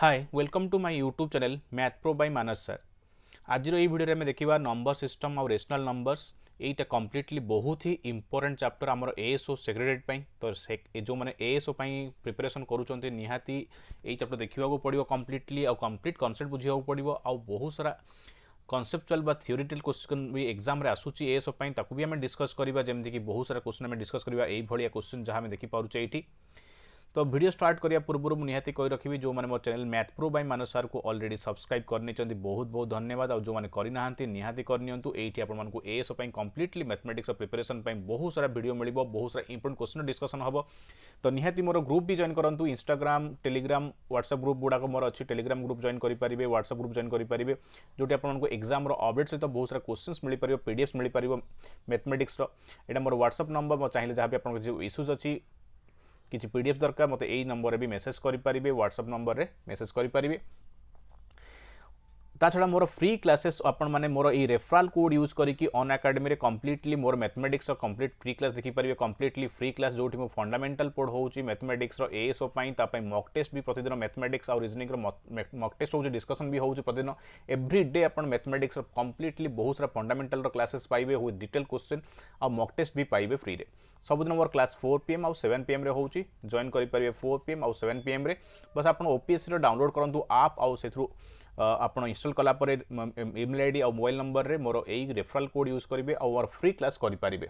hi welcome to my YouTube channel math pro by Manas sir आज ये video में देखा नंबर सिस्टम आउ रेसनाल नंबर्स यहीटा कम्प्लीटली बहुत ही इंपोर्टाट चैप्टर आमर एएसओ सेक्रेटेड तो से जो मैंने एएसओ प्रिपेरेसन करुँच निहाती यही चैप्टर देखा पड़ो कम्प्लीटली आउ कम्प्लीट कनसेप्ट बुझाक पड़ो आ बहुत सारा कन्सेप्चुआल बा क्वेश्चन भी एग्जाम रे आसूची एएसओ भी आम डिस्कस करवा जमीक बहुत सारा क्वेश्चन आम डिस्कस करवा यही भाया क्वेश्चन जहाँ आम देखिपारे ये तो भिड स्टार्ट करा पूर्व मुझे कही रखी जो मैंने मोर channel math pro by Manas sir को अलरेडी सब्सक्राइब करनी बहुत बहुत धन्यवाद आज जो मैंने करना निहाती करनी ये कम्प्लीटली मैथमेटिक्स प्रिपेरेसन बहुत सारा भिड मिल बहुत सारा इंपोर्टेंट क्वेश्चन डिस्कसन हम तो निहाती मोर ग्रुप भी जॉइन करूँ इंस्टाग्राम टेलीग्राम व्हाट्सअप ग्रुप गुड़ाक मोर अच्छी टेलीग्राम ग्रुप जॉन करेंगे व्हाट्सअप ग्रुप जॉन करेंगे जो आपको एक्जाम अपडेट सहित बहुत सारा क्वेश्चन मिल पार पीडीएफ मिल पार मैथमेटिक्स यहाँ मोर व्हाट्सअप नंबर चाहिए जहाँ भी आपको जो इश्यूज अच्छी কিছু পিডিএফ দরকার মতো এই নম্বরে বি মেসেজ করে পারিবে হোয়াটসঅ্যাপ নম্বরে মেসেজ করে পারিবে ता ताड़ा मोर फ्री क्लासेस आपने मोर ये रेफराल कोड यूज करके अन् आकाडेमी कम्प्लीटली मोर मैथमेटिक्स कम्प्लीट फ्री क्लास देखिपारे कम्प्लीटली फ्री क्लास जो भी फंडामेटाल पोड हो मैथमेटिक्स एएसओ पर मक टेस्ट भी प्रतिदिन मैथमेटिक्स आउ रिजनिंग मक टेस्ट हो डिस्कसन भी होतीदिन एव्री डे आप मैथमेटिक्स कम्प्लीटली बहुत सारा फंडामेटाल क्लासेस पाए हुए डिटेल क्वेश्चन आउ मक टेस्ट भी पाए फ्री में मोर क्लास फोर पीएम आउ सेवेन पीएम हो जॉन करेंगे फोर पीएम आउ सेवेन पीएम बस आप ओपीएससी डाउनलोड करूँ आप आउ से ଆପଣ ଇନଷ୍ଟଲ୍ କଲାପରେ ଇମେଲ୍ ଆଇ ଡ଼ି ଆଉ ମୋବାଇଲ୍ ନମ୍ବରରେ ମୋର ଏଇ ରେଫରାଲ୍ କୋଡ଼୍ ୟୁଜ୍ କରିବେ ଆଉ ମୋର ଫ୍ରି କ୍ଲାସ୍ କରିପାରିବେ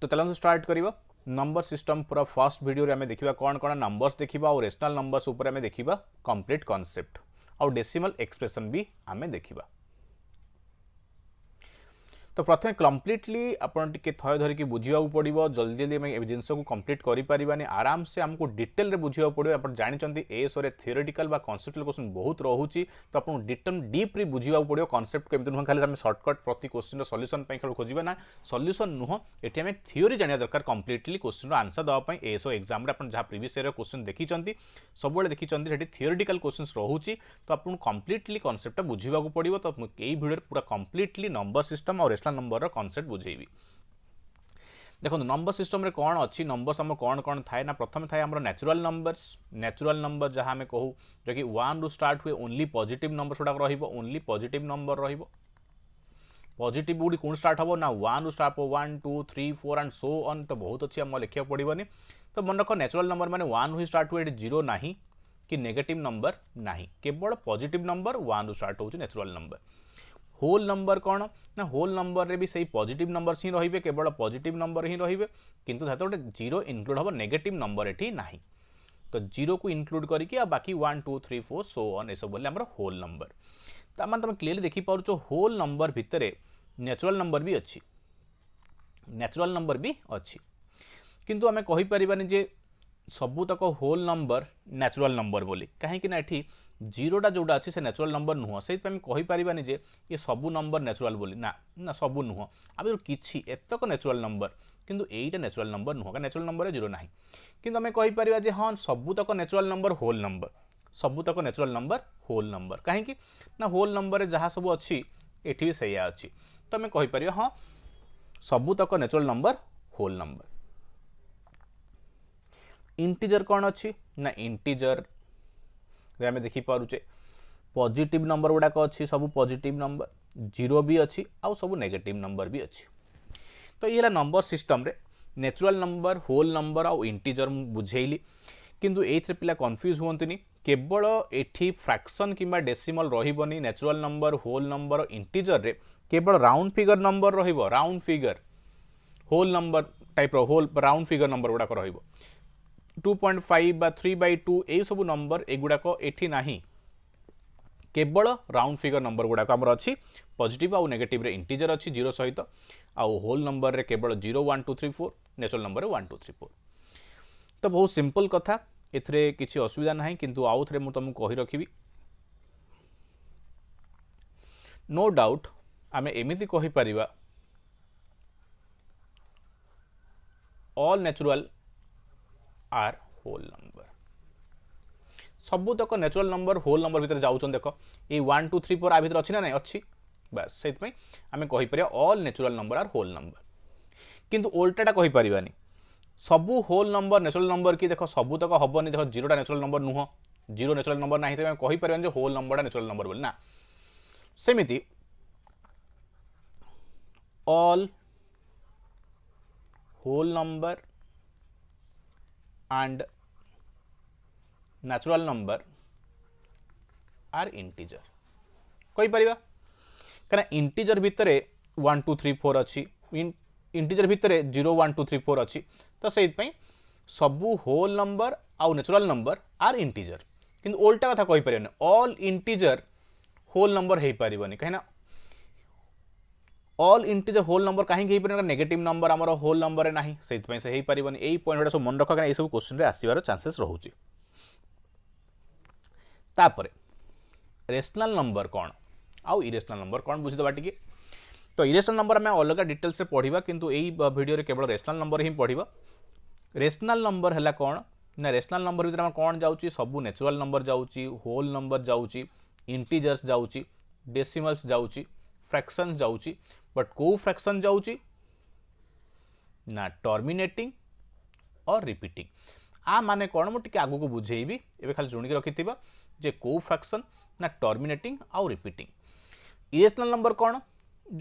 ତ ଚାଲନ୍ତୁ ଷ୍ଟାର୍ଟ କରିବା ନମ୍ବର ସିଷ୍ଟମ୍ ପୁରା ଫାର୍ଷ୍ଟ ଭିଡ଼ିଓରେ ଆମେ ଦେଖିବା କ'ଣ କ'ଣ ନମ୍ବର୍ସ ଦେଖିବା ଆଉ ରେସନାଲ୍ ନମ୍ବର୍ସ ଉପରେ ଆମେ ଦେଖିବା କମ୍ପ୍ଲିଟ୍ କନସେପ୍ଟ ଆଉ ଡେସିମାଲ୍ ଏକ୍ସପ୍ରେସନ୍ ବି ଆମେ ଦେଖିବା तो प्रथम कम्प्लीटली आपके टी थय धरिकी बुझा पड़ो जल्दी जल्दी आम जिनस कम्प्लीट करें आराम से आमको डिटेल बुझा पड़ो आप जानते ए सोरे थियोरीटिकाल कनसेप्टल क्वेश्चन बहुत रोचे तो आपको डिटेल डीप्रे बुझा पड़ो कनसेप्ट के नुह खाली आम सर्टकट प्रति क्वेश्चन खेल खोजा ना सल्यूसन नुह ये आम थियोरी जाना दरकार कम्प्लीटली क्वेश्चन रनसर देवाई ए सो एक्जाम जहाँ प्रिवियस इयर क्वेश्चन देखी सब देखी थियोरीटिकाल क्वेश्चन रोचे तो आपको कम्प्लीटली कनसेप्टा बुझाक पड़ो तो यही भिडियो पूरा कम्प्लीटली नंबर सिस्टम और डेसला नंबर रनसेप्ट बुझेबी देखो नंबर सिस्टम रे कौन अच्छी नंबर्स आम कौन कौन थाए ना प्रथम थाए आम नेचुरल नंबर्स नेचुरल नंबर जहाँ आम कहूँ जो कि वन रु स्टार्ट हुए ओनली पजिट नंबर गुड़ाक रही ओनली पजिट नंबर रजिट गुड़ी कौन स्टार्ट हो ना वन स्टार्ट हो one two three four and so on तो बहुत अच्छी आम लिखा पड़वनी तो मन रख नेचुराल नंबर मैंने वन रु स्टार्ट हुए ये जीरो ना कि नेगेटिव नंबर ना केवल पजिट नंबर वन स्टार्ट होचुराल नंबर होल नंबर कौन ना होल नंबर रे भी सही पॉजिटिव नंबर ही रही केवल पॉजिटिव नंबर ही रही है कि गोटे जीरो इनक्लूड हम नेगेट नंबर ये ना तो जीरो को इनक्लूड करके बाकी one two three four so on ये सब होल नंबर मैं तुम क्लीअरली देखिपार होल नंबर भितर ন্যাচুরাল नंबर भी अच्छी ন্যাচুরাল नंबर भी अच्छी किंतु आम কহিপারিবানি ସବୁତକ ହୋଲ୍ ନମ୍ବର ନ୍ୟାଚୁରାଲ୍ ନମ୍ବର ବୋଲି କାହିଁକିନା ଏଠି ଜିରୋଟା ଯେଉଁଟା ଅଛି ସେ ନ୍ୟାଚୁରାଲ୍ ନମ୍ବର ନୁହଁ ସେଇଥିପାଇଁ ଆମେ କହିପାରିବାନି ଯେ ଏ ସବୁ ନମ୍ବର ନ୍ୟାଚୁରାଲ୍ ବୋଲି ନା ନା ସବୁ ନୁହଁ ଆମେ କିଛି ଏତକ ନ୍ୟାଚୁରାଲ୍ ନମ୍ବର କିନ୍ତୁ ଏଇଟା ନ୍ୟାଚୁରାଲ୍ ନମ୍ବର ନୁହଁ କାରଣ ନ୍ୟାଚୁରାଲ୍ ନମ୍ବରରେ ଜିରୋ ନାହିଁ କିନ୍ତୁ ଆମେ କହିପାରିବା ଯେ ହଁ ସବୁତକ ନ୍ୟାଚୁରାଲ୍ ନମ୍ବର ହୋଲ୍ ନମ୍ବର ସବୁତକ ନ୍ୟାଚୁରାଲ୍ ନମ୍ବର ହୋଲ୍ ନମ୍ବର କାହିଁକି ନା ହୋଲ୍ ନମ୍ବରରେ ଯାହା ସବୁ ଅଛି ଏଠି ବି ସେଇଆ ଅଛି ତ ଆମେ କହିପାରିବା ହଁ ସବୁତକ natural number whole number integer কোণ অছি না ইন্টিজর আমি দেখিপারুছে পজিটিভ নম্বর গুড়াক অছি সবু পজিটিভ নম্বর জিরো বি অছি আউ সবু নেগেটিভ নম্বর বি অছি তো ইয়ে হল নম্বর সিস্টমরে ন্যাচুরাল নম্বর হোল নম্বর আউ ইন্টিজর মু বুঝাইলি কিন্তু এইথিরে পিলা কনফ্ୟୁଜ୍ ହୁଅନ୍ତିନି କେବଳ ଏଠି ଫ୍ରାକ୍ସନ୍ କିମ୍ବା ଡେସିମଲ୍ ରହିବନି ନ୍ୟାଚୁରାଲ୍ ନମ୍ବର ହୋଲ୍ ନମ୍ବର ଇଣ୍ଟିଜରରେ କେବଳ ରାଉଣ୍ଡ ଫିଗର୍ ନମ୍ବର ରହିବ ରାଉଣ୍ଡ ଫିଗର୍ ହୋଲ୍ ନମ୍ବର ଟାଇପ୍ର ହୋଲ୍ ରାଉଣ୍ଡ ଫିଗର୍ ନମ୍ବର ଗୁଡ଼ାକ ରହିବ টু পয়েন্ট ফাইভ বা থ্রি বাই টু এইসবু নম্বর এগুড়াক এটি না কেবল রাউন্ড ফিগর নম্বর গুড়াক আমার অছি পজিটিভ আউ নেগেটিভরে ইন্টিজর অছি জিরো সহিত আউ হোল নম্বরের কেবল zero one two three four natural নম্বরে ওয়ান টু থ্রি ফোর তো বহু সিম্পল কথা এতে কিছু অসুবিধা না কিন্তু আউথরে মু তুমি কহি রাখবি নো ডাউট আমি এমিতি কহিপারিবা all natural are whole number ସବୁତକ ନ୍ୟାଚୁରାଲ୍ ନମ୍ବର ହୋଲ୍ ନମ୍ବର ଭିତରେ ଯାଉଛନ୍ତି ଦେଖ ଏଇ ୱାନ୍ ଟୁ ଥ୍ରୀ ଫୋର୍ ଆ ଭିତରେ ଅଛି ନା ନାହିଁ ଅଛି ବାସ୍ ସେଇଥିପାଇଁ ଆମେ କହିପାରିବା all natural number are whole number କିନ୍ତୁ ଓଲ୍ଟାଟା କହିପାରିବାନି ସବୁ ହୋଲ୍ ନମ୍ବର ନ୍ୟାଚୁରାଲ୍ ନମ୍ବର କି ଦେଖ ସବୁତକ ହେବନି ଦେଖ ଜିରୋଟା ନ୍ୟାଚୁରାଲ୍ ନମ୍ବର ନୁହଁ ଜିରୋ ନ୍ୟାଚୁରାଲ୍ ନମ୍ବର ନାହିଁ ସେଥିପାଇଁ ଆମେ କହିପାରିବାନି ଯେ ହୋଲ୍ ନମ୍ବରଟା ନ୍ୟାଚୁରାଲ୍ ନମ୍ବର ବୋଲି ନା ସେମିତି all whole number and natural number are integer कहि परिबा कना integer भितरे 1 2 3 4 अछि integer भितरे 0 1 2 3 4 अछि त सेहि पई सबु होल नंबर आउ नेचुरल नंबर आर इंटीजर किंतु ओल्टा कथा कहि परिबने ऑल इंटीजर होल नंबर हे परिबनी कहना अल इंटू होल नंबर कहीं ना नेगेट नंबर आम होल नंबर ना से पॉइंट गुटा सब मन रख क्या यू क्वेश्चन में आसवर चानसेस रोचे रेसनाल नंबर कौन आउ इेसनाल नंबर कौन बुझीदे टी तो इरेसनाल नंबर आम अलग डिटेल्स पढ़ा कि भिडियो केवल रेसनाल नंबर हिं पढ़ा रेसनाल नंबर है कौन ना रेसनाल नंबर भितर कौन जा सब नेचुराल नंबर जाऊँच होल नंबर जाऊँच इंटीजर्स जाऊँच डेसीमल्स जाऊँच फ्रैक्शन जाऊँच बट कौ फ्रैक्शन जा ना टर्मिनेटिंग और रिपीटिंग आ माने कौन मुझे आगे बुझेबी एवं खाली रखी थी जे कौ फ्रैक्शन ना टर्मिनेटिंग आउ रिपीटिंग इरेसनाल नंबर कौन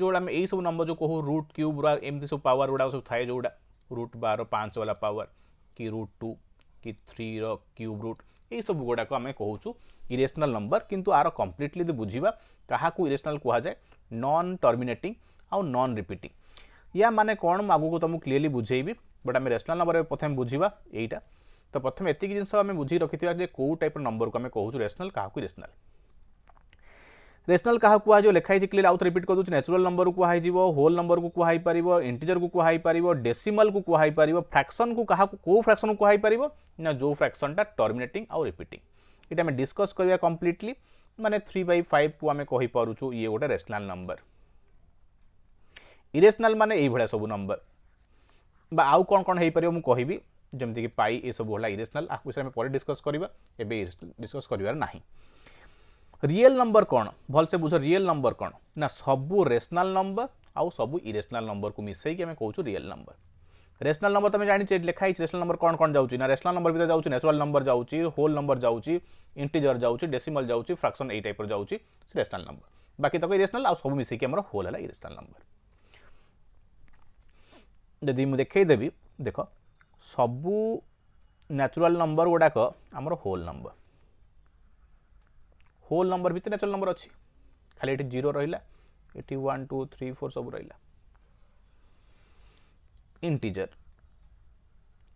जो यही सब नंबर जो कहू रुट क्यूब गुड़ा एमती सब पावर गुड़ा सब थाए गुड़ा रुट बार पाँच वाला पावर कि रुट टू कि थ्री क्यूब रुट यही सब गुड़ाक आम कौ इरेसनाल नंबर कितु आर कम्प्लीटली बुझा क्या इरेसनाल कहुए नन टर्मिनेटिंग आउ नन रिपिटिंग या माने कौन आगू तुमको क्लीयरली बुझेबी बट आम रेसनाल नंबर प्रथम बुझा यहीटा तो प्रथम एत जिन आम बुझी रखी कौ टाइप नंबर को आम कहूँ रेसनाल क्या रेसनाल रेसनाल क्या कहुए लिखाई क्लीयर आउ रिपीट कर दूसरी न्याचुराल नंबर को कहुव होल नंबर को कहुपर इंटीजर को कहुपर डेसीमल को कहुपर फ्राक्शन को क्या कौ फ्राक्शन को कहुपर ना जो फ्राक्शनटा टर्मिनेटिंग आउ रिपीटिंग ये आम डिस्कस करवा कम्प्लीटली मैंने थ्री बै फाइव को आम कहीपरुचु ये गोटे रेसनाल नंबर ইরেসনাল মানে এইভাবে সব নম্বর বা আউ কোণ কোণ হয়ে পারিব মু কহিবি যেমিকি পাই এসব হল ইরেসনাল আ বিষয়ে আমি পরে ডিসকস করা এবে ডিসকস করিবার না ରିଏଲ୍ ନମ୍ବର କ'ଣ ଭଲସେ ବୁଝ ରିଏଲ୍ ନମ୍ବର କ'ଣ ନା ସବୁ ରେସନାଲ୍ ନମ୍ବର ଆଉ ସବୁ ଇରେସନାଲ୍ ନମ୍ବରକୁ ମିଶାଇକି ଆମେ କହୁଛୁ ରିଏଲ୍ ନମ୍ବର ରେସନାଲ୍ ନମ୍ବର ତୁମେ ଜାଣିଛେ ଲେଖା ହେଇଛି ରେସନାଲ୍ ନମ୍ବର କ'ଣ କ'ଣ ଯାଉଛି ନା ରେସନାଲ୍ ନମ୍ବର ଭିତରେ ଯାଉଛି ନେଚୁରାଲ୍ ନମ୍ବର ଯାଉଛି ହୋଲ୍ ନମ୍ବର ଯାଉଛି ଇଣ୍ଟିଜର ଯାଉଛି ଡେସିମଲ୍ ଯାଉଛି ଫ୍ରାକ୍ସନ୍ ଏଇ ଟାଇପ୍ର ଯାଉଛି ରେସନାଲ୍ ନମ୍ବର ବାକି ତାକୁ ଇରେସନାଲ୍ ଆଉ ସବୁ ମିଶାଇକି ଆମର ହୋଲ୍ ହେଲା ଇରେସନାଲ୍ ନମ୍ବର ଯଦି ମୁଁ ଦେଖେଇଦେବି ଦେଖ ସବୁ ନ୍ୟାଚୁରାଲ୍ ନମ୍ବର ଗୁଡ଼ାକ ଆମର ହୋଲ୍ ନମ୍ବର হোল নম্বর ভিতরে ন্যাচুরাল নম্বর অছি খালি এটি জিরো রহিলা এটি ওয়ান টু থ্রি ফোর সব রহিলা ইন্টিজর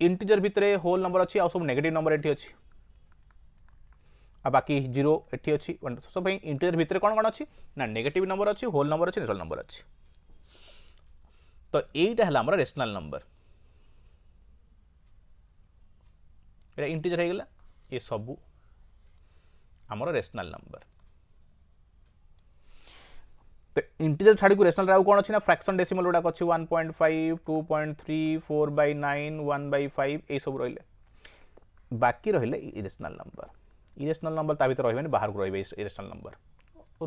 ইন্টিজর ভিতরে হোল নম্বর অছি আর সব নেগেটিভ নম্বর এটি অছি আর বাকি জিরো এটি অছি সব ইন্টিজর ভিতরে কোণ কোণ অছি না নেগেটিভ নম্বর অছি হোল নম্বর অছি ন্যাচুরাল নম্বর অছি তো এইটা হল আমার রেসনাল নম্বর এটা ইন্টিজর হয়ে গেল এ সবু আমার রেসনাল নম্বর তো ইন্টিজর ছাড়ি রেসনাল আউ কোণ অনেক ফ্রাকশন ডেসিমল গুড়া অনেক one point five two point three four by nine one by five এইসব রহলে বাকি রহলে ইরেসনাল নম্বর ইরেসনাল নম্বর তা ভিতরে রহবেনি বাহারক রহবে irrational number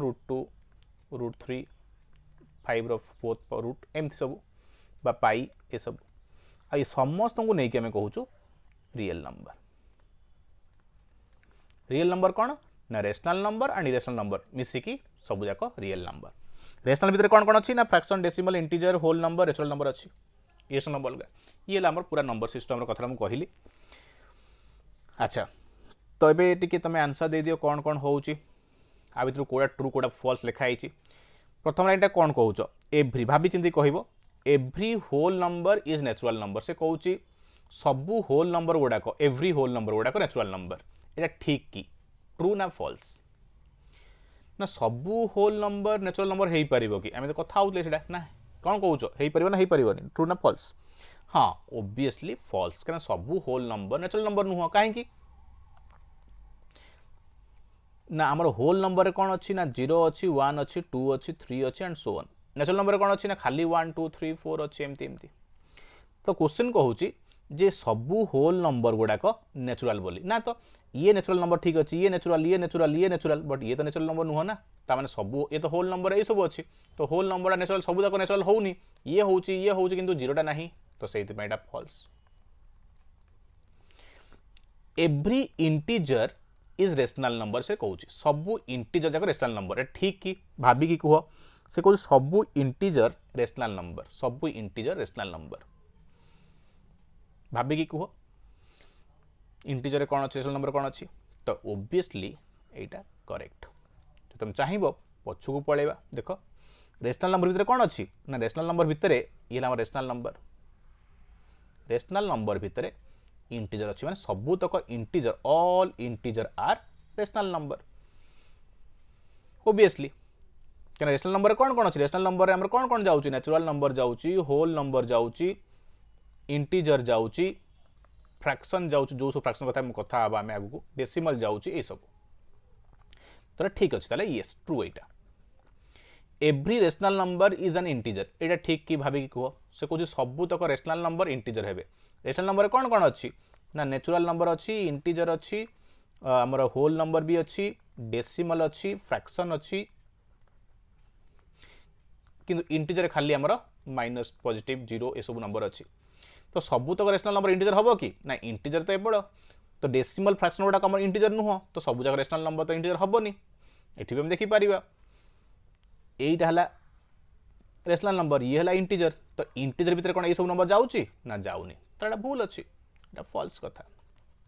root two root three ফাইভ্র ফোর্থ রুট এমতি সবু বা পাই এসবু এই সমস্ত নেই আমি কুচু রিয়েল নম্বর রিয়েল নম্বর কোণ না রেসনাল নম্বর আন্ড ইরেসনাল নম্বর মিশিকি সবুজাক রিয়েল নম্বর রেসনাল ভিতরে কোণ কোণ অছি না fraction decimal integer whole number রেচুরাল নম্বর অছি ইরেসনাল নম্বর অলগা ইয়ে হল আমার পুরা নম্বর সিস্টমর কথা মু কহিলি আচ্ছা তো এবে টিকে তুমি আনসার দিয়ে দিও কোণ কোণ হচ্ছে আ ভিতর কোটা ট্রু কোটা ফলস লেখা হয়েছি প্রথম লাইনটা কোণ কৌছ এভ্রি ভাবি চিন্তি কহব every whole number is natural number से कौच सब होल नंबर गुड़ाक एव्री होल नंबर गुड़ाक नेचुरल नंबर ये ठीक कि ट्रू ना फल्स ना सब होल नंबर नेचुरल नंबर हो पार कि आम तो कथले ना कौन कौच हो पार ना हो पार नहीं ट्रू ना फल्स हाँ ओब्विस्ली फल्स क्या सब होल नंबर नेचुरल नंबर नुह कहीं ना आमर होल नंबर कौन अच्छी ना जीरो अच्छी वन अच्छी टू अच्छी थ्री अच्छी एंड सोवन नेचुराल नंबर कौन अच्छी ना खाली वन टू थ्री फोर अच्छे एमती एमती तो क्वेश्चन कहूँ जे सब होल नंबर गुड़ाक नेचुराल बोली ना तो ये नेचुराल नंबर ठीक अच्छे ये नेचुराल ये नेचुराल ये नेचुराल बट ये तो नेचुराल नंबर नुह ना तो मैंने सब ये तो होल नंबर ये सब अच्छी तो होल नंबर नेचुराल सब जाक नेचुराल हो ये हूँ ये हूँ कि जीरोटा ना तो से false every integer is rational number से कहूँ सब इंटीजर जाक रेसनाल नंबर ठीक कि भाविकी कह সে কହୁଛି ସବୁ ଇଣ୍ଟିଜର ରେସନାଲ୍ ନମ୍ବର ସବୁ ଇଣ୍ଟିଜର ରେସନାଲ୍ ନମ୍ବର ଭାବିକି କୁହ ଇଣ୍ଟିଜରରେ କ'ଣ ଅଛି ରେସନାଲ୍ ନମ୍ବର କ'ଣ ଅଛି ତ ଓବିୟସଲି ଏଇଟା କରେକ୍ଟ ତୁମେ ଚାହିଁବ ପଛକୁ ପଳାଇବା ଦେଖ ରେସନାଲ୍ ନମ୍ବର ଭିତରେ କ'ଣ ଅଛି ନା ରେସନାଲ୍ ନମ୍ବର ଭିତରେ ଇଏ ହେଲା ଆମର ରେସନାଲ୍ ନମ୍ବର ରେସନାଲ୍ ନମ୍ବର ଭିତରେ ଇଣ୍ଟିଜର ଅଛି ମାନେ ସବୁତକ integer all integer are rational number obviously क्या ରେସନାଲ ନମ୍ବର କ'ଣ କ'ଣ ଅଛି ରେସନାଲ ନମ୍ବରରେ ଆମର କ'ଣ କ'ଣ ଯାଉଛି ନ୍ୟାଚୁରାଲ ନମ୍ବର ଯାଉଛି ହୋଲ୍ ନମ୍ବର ଯାଉଛି ଇଣ୍ଟିଜର ଯାଉଛି ଫ୍ରାକ୍ସନ୍ ଯାଉଛି ଯେଉଁ ସବୁ ଫ୍ରାକ୍ସନ୍ କଥା କଥା ହେବା ଆମେ ଆଗକୁ ଡେସିମାଲ ଯାଉଛି ଏଇସବୁ ତାହେଲେ ଠିକ୍ ଅଛି ତାହେଲେ ୟେସ୍ ଟ୍ରୁ ଏଇଟା every rational number is an integer ଏଇଟା ଠିକ୍ କି ଭାବିକି କୁହ ସେ କହୁଛି ସବୁତକ ରେସନାଲ ନମ୍ବର ଇଣ୍ଟିଜର ହେବେ ରେସନାଲ ନମ୍ବରରେ କ'ଣ କ'ଣ ଅଛି ନା ନ୍ୟାଚୁରାଲ ନମ୍ବର ଅଛି ଇଣ୍ଟିଜର ଅଛି ଆମର ହୋଲ୍ ନମ୍ବର ବି ଅଛି ଡେସିମାଲ ଅଛି ଫ୍ରାକ୍ସନ୍ ଅଛି কিন্তু ইন্টিজর খালি আমার মাইনস পজিটিভ জিরো এসব নম্বর অছি তো সবুতক রেসনাল নম্বর ইন্টিজর হব কি না ইন্টিজর তো এপট তো ডেসিমাল ফ্রাকশন গুড়াক আমার ইন্টিজর নুহ তো সবু জায়গা রেসনাল নম্বর তো ইন্টিজর হবনি এটি আমি দেখিপারিবা এইটা হল রেসনাল নম্বর ইয়ে হল ইন্টিজর তো ইন্টিজর ভিতরে কোণ এইসব নম্বর যাচ্ছি না যাওনি তো এটা ভুল অছি এটা ফলস কথা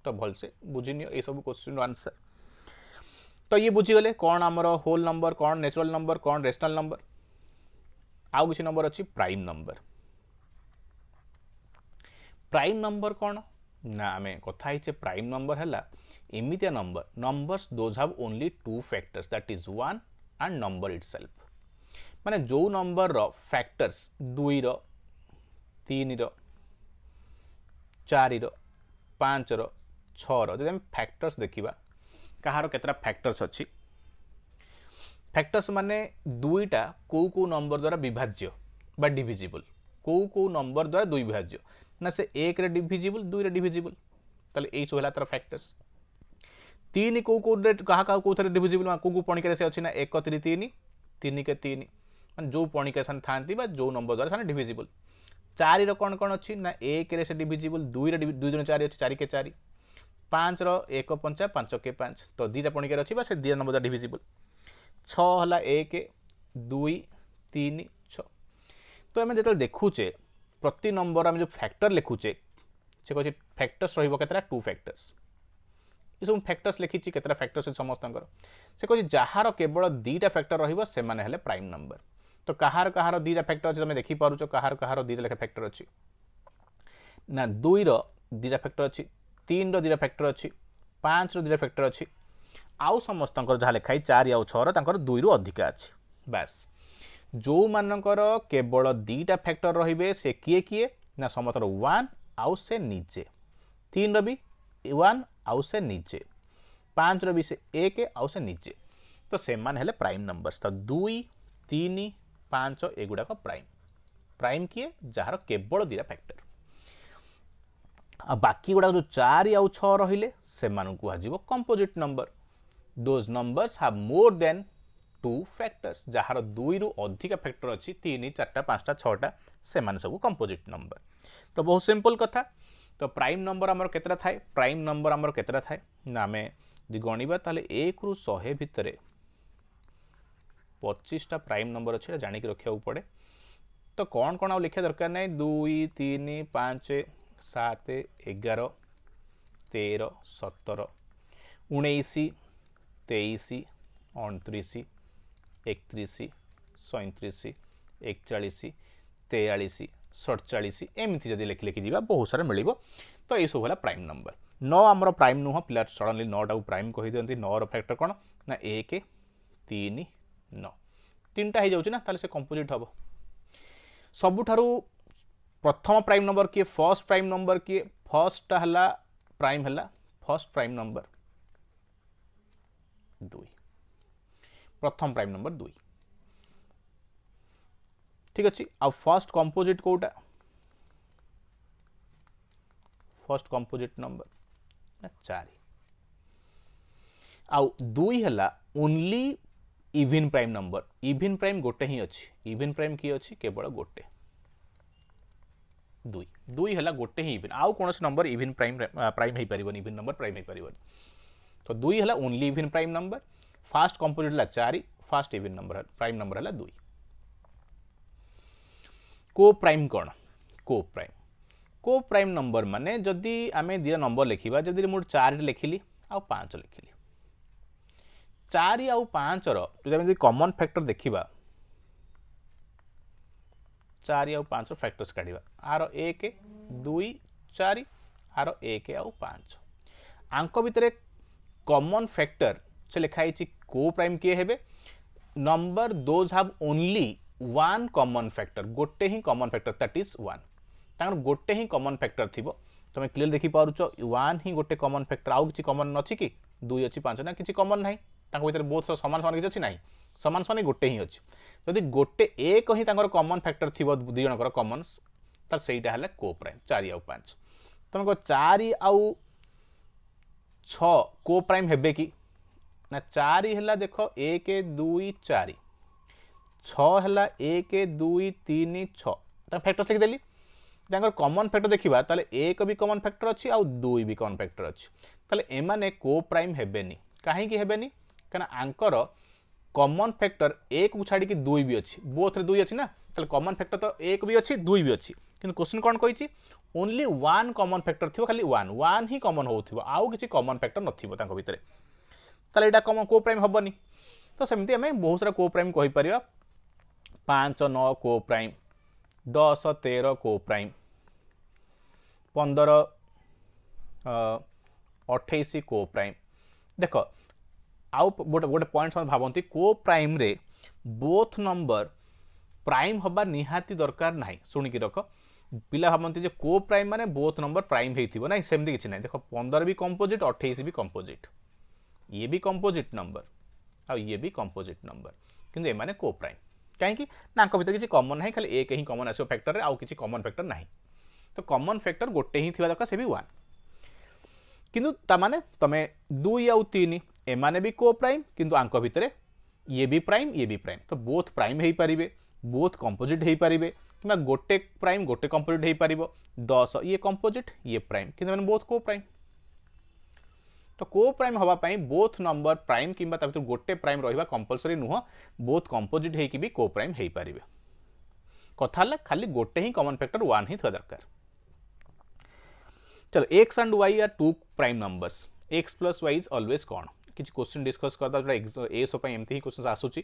তো ভালসে বুঝি নিও এইসব কোশ্চিন আনসার তো ইয়ে বুঝিগলে কোণ আমার হোল নম্বর কোণ ন্যাচুরাল নম্বর কোণ রেসনাল নম্বর ଆଉ କିଛି ନମ୍ବର ଅଛି ପ୍ରାଇମ୍ ନମ୍ବର ପ୍ରାଇମ୍ ନମ୍ବର କ'ଣ ନା ଆମେ କଥା ହେଇଛେ ପ୍ରାଇମ୍ ନମ୍ବର ହେଲା ଏମିତିଆ number numbers those have only two factors that is one and number itself ମାନେ ଯେଉଁ ନମ୍ବରର ଫ୍ୟାକ୍ଟର୍ସ ଦୁଇର ତିନିର ଚାରିର ପାଞ୍ଚର ଛଅର ଯଦି ଆମେ ଫ୍ୟାକ୍ଟର୍ସ ଦେଖିବା କାହାର କେତେଟା ଫ୍ୟାକ୍ଟର୍ସ ଅଛି ফ্যাক্টর্স মানে দুইটা কেউ কেউ নম্বর দ্বারা বিভাজ্য বা ডিভিজিবল কেউ কেউ নম্বর দ্বারা দুই বিভাজ্য না সে একরে ডিভিজিবল দুইরে ডিভিজিবল তাহলে এইসব হল তার ফ্যাক্টর্স তিন কেউ কেউ কাহা কাহা কেউথে ডিভিজিবল কেউ কেউ পণিকারে সে অছি না এক তিন তিন তিনিকে তিন মানে যে পণিকা সে থাকে বা যে নম্বর দ্বারা সে ডিভিজিবল চারির কোণ কোণ অছি না একরে সে ডিভিজিবল দুইরে দুই জন চারি অছি চারিকে চারি পাঁচর এক পঞ্চা পাঁচকে পাঁচ তো দুইটা পণিকার অছি বা সে দুই নম্বর দ্বারা ডিভিজিবল ଛଅ ହେଲା ଏକ ଦୁଇ ତିନି ଛଅ ତ ଆମେ ଯେତେବେଳେ ଦେଖୁଛେ ପ୍ରତି ନମ୍ବର ଆମେ ଯେଉଁ ଫ୍ୟାକ୍ଟର ଲେଖୁଛେ ସେ କହୁଛି ଫ୍ୟାକ୍ଟର୍ସ ରହିବ କେତେଟା ଟୁ ଫ୍ୟାକ୍ଟର୍ସ ଏସବୁ ଫ୍ୟାକ୍ଟର୍ସ ଲେଖିଛି କେତେଟା ଫ୍ୟାକ୍ଟର୍ସ ଅଛି ସମସ୍ତଙ୍କର ସେ କହୁଛି ଯାହାର କେବଳ ଦୁଇଟା ଫ୍ୟାକ୍ଟର ରହିବ ସେମାନେ ହେଲେ ପ୍ରାଇମ୍ ନମ୍ବର ତ କାହାର କାହାର ଦୁଇଟା ଫ୍ୟାକ୍ଟର ଅଛି ତୁମେ ଦେଖିପାରୁଛ କାହାର କାହାର ଦୁଇଟା ଲେଖା ଫ୍ୟାକ୍ଟର ଅଛି ନା ଦୁଇର ଦୁଇଟା ଫ୍ୟାକ୍ଟର ଅଛି ତିନିର ଦୁଇଟା ଫ୍ୟାକ୍ଟର ଅଛି ପାଞ୍ଚର ଦୁଇଟା ଫ୍ୟାକ୍ଟର ଅଛି ଆଉ ସମସ୍ତଙ୍କର ଯାହା ଲେଖା ହେଇଛି ଚାରି ଆଉ ଛଅର ତାଙ୍କର ଦୁଇରୁ ଅଧିକା ଅଛି ବାସ୍ ଯେଉଁମାନଙ୍କର କେବଳ ଦୁଇଟା ଫ୍ୟାକ୍ଟର ରହିବେ ସେ କିଏ କିଏ ନା ସମସ୍ତଙ୍କର ୱାନ୍ ଆଉ ସେ ନିଜେ ତିନିର ବି ୱାନ୍ ଆଉ ସେ ନିଜେ ପାଞ୍ଚର ବି ସେ ଏକ ଆଉ ସେ ନିଜେ ତ ସେମାନେ ହେଲେ ପ୍ରାଇମ୍ ନମ୍ବର୍ସ ତ ଦୁଇ ତିନି ପାଞ୍ଚ ଏଗୁଡ଼ାକ ପ୍ରାଇମ୍ ପ୍ରାଇମ୍ କିଏ ଯାହାର କେବଳ ଦୁଇଟା ଫ୍ୟାକ୍ଟର ଆଉ ବାକି ଗୁଡ଼ାକ ଯେଉଁ ଚାରି ଆଉ ଛଅ ରହିଲେ ସେମାନଙ୍କୁ କୁହାଯିବ composite number those numbers have more than two factors ଯାହାର ଦୁଇରୁ ଅଧିକା ଫ୍ୟାକ୍ଟର ଅଛି ତିନି ଚାରିଟା ପାଞ୍ଚଟା ଛଅଟା ସେମାନେ ସବୁ କମ୍ପୋଜିଟ୍ ନମ୍ବର ତ ବହୁତ ସିମ୍ପଲ୍ କଥା ତ ପ୍ରାଇମ୍ ନମ୍ବର ଆମର କେତେଟା ଥାଏ ପ୍ରାଇମ୍ ନମ୍ବର ଆମର କେତେଟା ଥାଏ ନା ଆମେ ଯଦି ଗଣିବା ତାହେଲେ ଏକରୁ ଶହେ ଭିତରେ ପଚିଶଟା ପ୍ରାଇମ୍ ନମ୍ବର ଅଛି ଏଇଟା ଜାଣିକି ରଖିବାକୁ ପଡ଼େ ତ କ'ଣ କ'ଣ ଆଉ ଲେଖିବା ଦରକାର ନାହିଁ ଦୁଇ ତିନି ପାଞ୍ଚ ସାତ ଏଗାର ତେର ସତର ଉଣେଇଶ तेईस अणतीस एकतीस सैंतीस एकचाश तेयास सड़चाश एमती जब लेखि लेखि जा बहुत सारा मिले तो यह सब है प्राइम नंबर न आम प्राइम नुह पिला सडनली नौटा प्राइम दिखती नौर फैक्टर कौन ना एक तीन न तीन टाइम हो जाए ना से कंपोजिट हम सबुठ प्रथम प्राइम नंबर किए फर्स्ट प्राइम नंबर किए फर्स्टा है प्राइम है फर्स्ट प्राइम नंबर दुई प्रथम प्राइम नंबर दुई ठीक अच्छे आ फर्स्ट कंपोजिट कौटा फर्स्ट कंपोजिट नंबर चार आ दुई है only even prime number even prime गोटे ही अच्छी इवन प्राइम किए अच्छी केवल गोटे दुई दुई है गोटे ही इवन आउ कौन नंबर इवन प्राइम प्राइम हो पार इवन नंबर प्राइम हो पार्टी तो दुई है only even prime number first composite है चार first even number prime number है दुई को प्राइम कौन को प्राइम को प्राइम नंबर माने जदि आम दिटा नंबर लिखा जदि मुझे चार लिखिली आउ पांच लिखिली चार आउ पांच रही कमन फैक्टर देखा चार आउ पांच फैक्टर्स का आर एक दुई चार आर एक आँच अंक भितर common factor से लिखा है co-prime किए हेबे number those have only one common factor गोटे ही common factor that is one तांकर गोटे ही common factor थिबो তুমি ক্লিয়ার দেখি পাচ্ছ ওয়ান হি গোটে কমন ফ্যাক্টর আউ কিছু কমন অছি কি দুই অছি পাঁচ না কিছু কমন নাই তাঙ্ক ভিতরে বহুত সমান সমান কিছু অছি নাই সমান সমান গোটে হি অছি যদি গোটে এক হি তাঙ্কর কমন ফ্যাক্টর থিব দুই জনকর কমন তাহলে সেইটা হলে কো প্রাইম চারি আউ পাঁচ তোমাকে চারি আউ ଛଅ କୋପ୍ରାଇମ୍ ହେବେ କି ନା ଚାରି ହେଲା ଦେଖ ଏକ ଦୁଇ ଚାରି ଛଅ ହେଲା ଏକ ଦୁଇ ତିନି ଛଅ ତାଙ୍କ ଫ୍ୟାକ୍ଟର୍ସ ଲେଖିଦେଲି ତାଙ୍କର କମନ୍ ଫ୍ୟାକ୍ଟର ଦେଖିବା ତାହେଲେ ଏକ ବି କମନ୍ ଫ୍ୟାକ୍ଟର ଅଛି ଆଉ ଦୁଇ ବି କମନ୍ ଫ୍ୟାକ୍ଟର ଅଛି ତାହେଲେ ଏମାନେ କୋପ୍ରାଇମ୍ ହେବେନି କାହିଁକି ହେବେନି କାରଣ ଆଙ୍କର କମନ୍ ଫ୍ୟାକ୍ଟର ଏକକୁ ଛାଡ଼ିକି ଦୁଇ ବି ଅଛି ବୋଥରେ ଦୁଇ ଅଛି ନା तेल कमन फैक्टर तो एक भी अच्छी दुई भी अच्छी कि क्वेश्चन कौन कही ओनली वन कमन फैक्टर थी खाली वन वन ही कमन हो कि कमन फैक्टर नाक भितर तेल यहाँ कम को प्राइम हेनी तो सेमती आम बहुत सारा को प्राइम कही पार पांच नौ को प्राइम दस तेर को प्राइम पंदर अठाईस को प्राइम देख आ गोटे पॉइंट भावती को प्राइम रे बोथ नंबर प्राइम हवा निहाती दरकार ना शुणिक रख पिला भावते को प्राइम मैंने बोथ नंबर प्राइम हो ना सेमती किसी ना देख पंदर भी कंपोजिट अठाईस भी कंपोजिट ये भी कंपोजिट नंबर आए भी कंपोजिट नंबर किंतु प्राइम कहीं भर किसी कमन ना खाली एक ही कमन आसो फैक्टर में आउ किसी कमन फैक्टर ना तो कमन फैक्टर गोटे ही दर से भी वा कि मैंने तुम दुई आन एम को प्राइम कितु ये भी प्राइम ये भी प्राइम तो बोथ प्राइम हो पारे बोथ कंपोजिट हो पारे कि गोटे प्राइम गोटे कंपोजिट हो पार दस ये कंपोजिट ये प्राइम कि बोथ को प्राइम तो को प्राइम हाँपी बोथ नंबर प्राइम कि गोटे प्राइम रहा कंपलसरी नुह बोथ कंपोजिट हो भी को प्राइम हो पारे कथा खाली गोटे ही कमन फैक्टर वन थोड़ा दरकार चलो x and y are two prime numbers x plus y is always कौन किसी क्वेश्चन डिस्कस कर जो एसओ एमती ही क्वेश्चन आसूस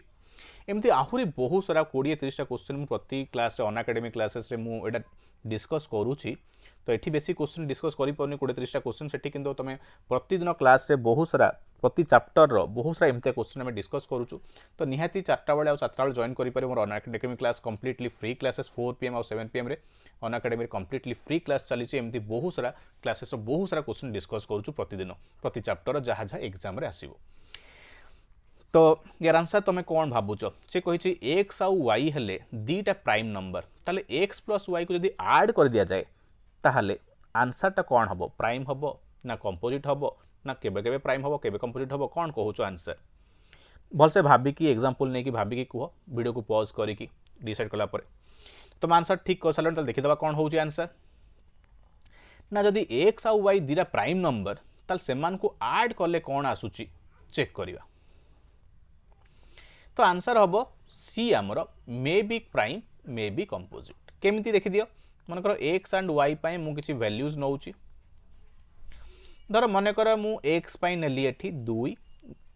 ଏମିତି ଆହୁରି ବହୁତ ସାରା କୋଡ଼ିଏ ତିରିଶଟା କୋଶ୍ଚିନ୍ ମୁଁ ପ୍ରତି କ୍ଲାସ୍ରେ ଅନଆକାଡେମିକ୍ କ୍ଲାସେସ୍ରେ ମୁଁ ଏଇଟା ଡିସ୍କସ୍ କରୁଛି ତ ଏଠି ବେଶୀ କୋଶ୍ଚିନ୍ ଡିସ୍କସ୍ କରିପାରୁନି କୋଡ଼ିଏ ତିରିଶଟା କୋଶ୍ଚିନ୍ ସେଠି କିନ୍ତୁ ତୁମେ ପ୍ରତିଦିନ କ୍ଲାସ୍ରେ ବହୁତ ସାରା ପ୍ରତି ଚାପ୍ଟରର ବହୁତ ସାରା ଏମିତିଆ କୋଶ୍ଚିନ୍ ଆମେ ଡିସ୍କସ୍ କରୁଛୁ ତ ନିହାତି ଚାରିଟା ବେଳେ ଆଉ ଚାରିଟା ବେଳେ ଜଏନ୍ କରିପାରିବ ମୋର Unacademy class completely free classes four p m ଆଉ ସେଭେନ୍ ପି ଏମ୍ରେ ଅନଆକାଡେମିରେ କମ୍ପ୍ଲିଟଲି ଫ୍ରି କ୍ଲାସ୍ ଚାଲିଛି ଏମିତି ବହୁତ ସାରା କ୍ଲାସେସ୍ର ବହୁତ ସାରା କୋଶ୍ଚିନ୍ ଡିସ୍କସ୍ କରୁଛୁ ପ୍ରତିଦିନ ପ୍ରତି ଚାପ୍ଟର ଯାହା ଯାହା ଏକ୍ଜାମ୍ରେ ଆସିବ तो यार आंसर तुम कौन भावु से कही एक्स आउ वाई हेले दीटा प्राइम नंबर तेल एक्स प्लस वाई को जब आड कर दि जाए तो आंसरटा कौन हम प्राइम हम ना कंपोजिट हम ना के प्राइम हम के कंपोजिट हम कौन कह चो आंसर भलसे भाविकी एक्जामपल नहीं कि भाविकी कह भिड को पज करसाइड कालापर तुम आंसर ठीक कर सारे तो कौन हो आंसर ना जदि एक्स आउ वाई दीटा प्राइम नंबर तो आड कले कौन आसूची चेक करवा तो आंसर हम सी आम may be prime may be composite केमी मन कर एक्स एंड वाई मुझे वैल्यूज नौ मन कर एक्स नी दुई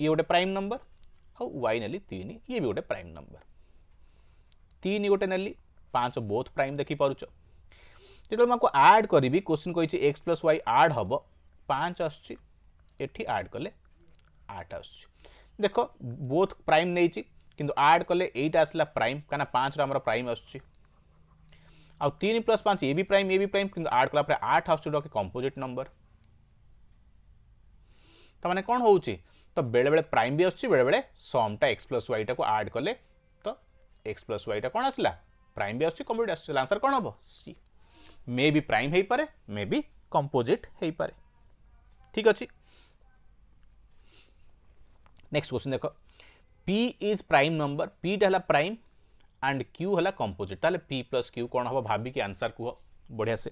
ये गोटे प्राइम नंबर आई नी तीन ये भी गोटे प्राइम नंबर तीन गोटे नी पाँच बोथ प्राइम देखिपुच जो तो मैं आड करी क्वेश्चन कही एक्स प्लस वाई आड हम पाँच आस आड कले आठ आस দেখ বোথ প্রাইম নেইছি কিন্তু আড কলে এইটা আসলা প্রাইম কেন পাঁচর আমার প্রাইম আসছে আউ তিন প্লস পাঁচ এ বি প্রাইম এ বি প্রাইম কিন্তু আড কলাপরে আট আসছে গোটে কম্পোজিট নম্বর তা মানে কম হচ্ছে তো বেড়ে প্রাইম বি আসছে বেড়ে সমটা এক্স প্লস ওয়াইটা আড কলে তো এক্স প্লস ওয়াইটা কম আসলা প্রাইম বি আসছে কম্পোজিট আসছে আনসার কম হব সি মে বি প্রাইম হয়ে পে মে বি কম্পোজিট হয়ে পে ঠিক আছে नेक्स्ट क्वेश्चन देख पी इज प्राइम नंबर पीटा है प्राइम एंड क्यू है कंपोजिट ताले पी प्लस क्यू कौन हम भाविकी आंसर कह बढ़िया से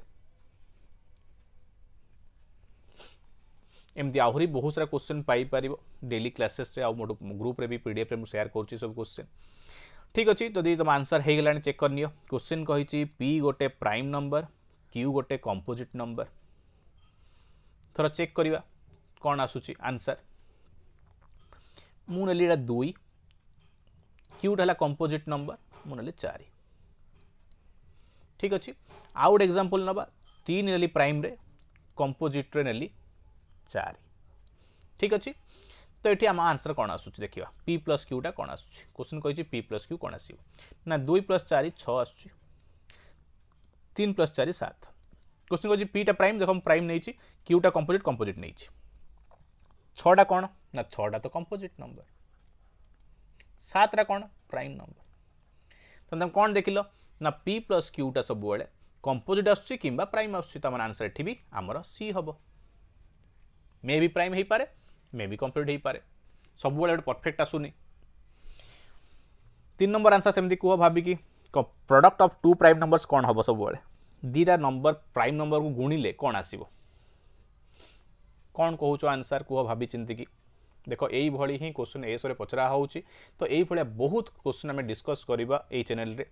एमती आहरी बहुत सारा क्वेश्चन पाइपर डेली क्लासेस मोट ग्रुप भी पीडीएफ सेयार कर सब क्वेश्चन ठीक अच्छे जदि तुम आंसर हो गला चेक करनी क्वेश्चन कही पी गोटे प्राइम नंबर क्यू गोटे कंपोजिट नंबर थर चेक करवा कौन आसूसी आंसर मुझे दुई क्यूट है कंपोजिट नंबर मुझे चार ठीक अच्छे आउ गए एग्जाम्पल ना तीन नी प्राइम कंपोजिट्रे ने चार ठीक अच्छे तो ये आम आंसर कौन आस देखा पी प्लस क्यूटा कौन आस क्वेश्चन कही पी प्लस क्यू कौन आसो ना दुई प्लस चार छुच्छ तीन प्लस चार सात क्वेश्चन कही पीटा प्राइम देख प्राइम नहीं क्यूटा कंपोजिट कंपोजिट नहीं छा कौ ना छा तो कंपोजिट नंबर सतटा कौन प्राइम नंबर तो तुम कौन देख ल ना पी प्लस क्यूटा सब वाले कंपोजिट आस प्राइम आसम आंसर ये भी आम सी हम मे भी प्राइम हो पाए मे भी कंप्लीट हो पाए सब गोटे परफेक्ट आसुनी तीन नंबर आंसर सेमती कह भाविकी product of two prime number कौन हम सब दीटा नंबर प्राइम नंबर को गुणिले कौन आस कौन कह आंसर कह भाभी चिंतिकी देख यही भाई ही क्वेश्चन एस रे पचरा हो तो यही बहुत क्वेश्चन आम डिस्कस कर चेल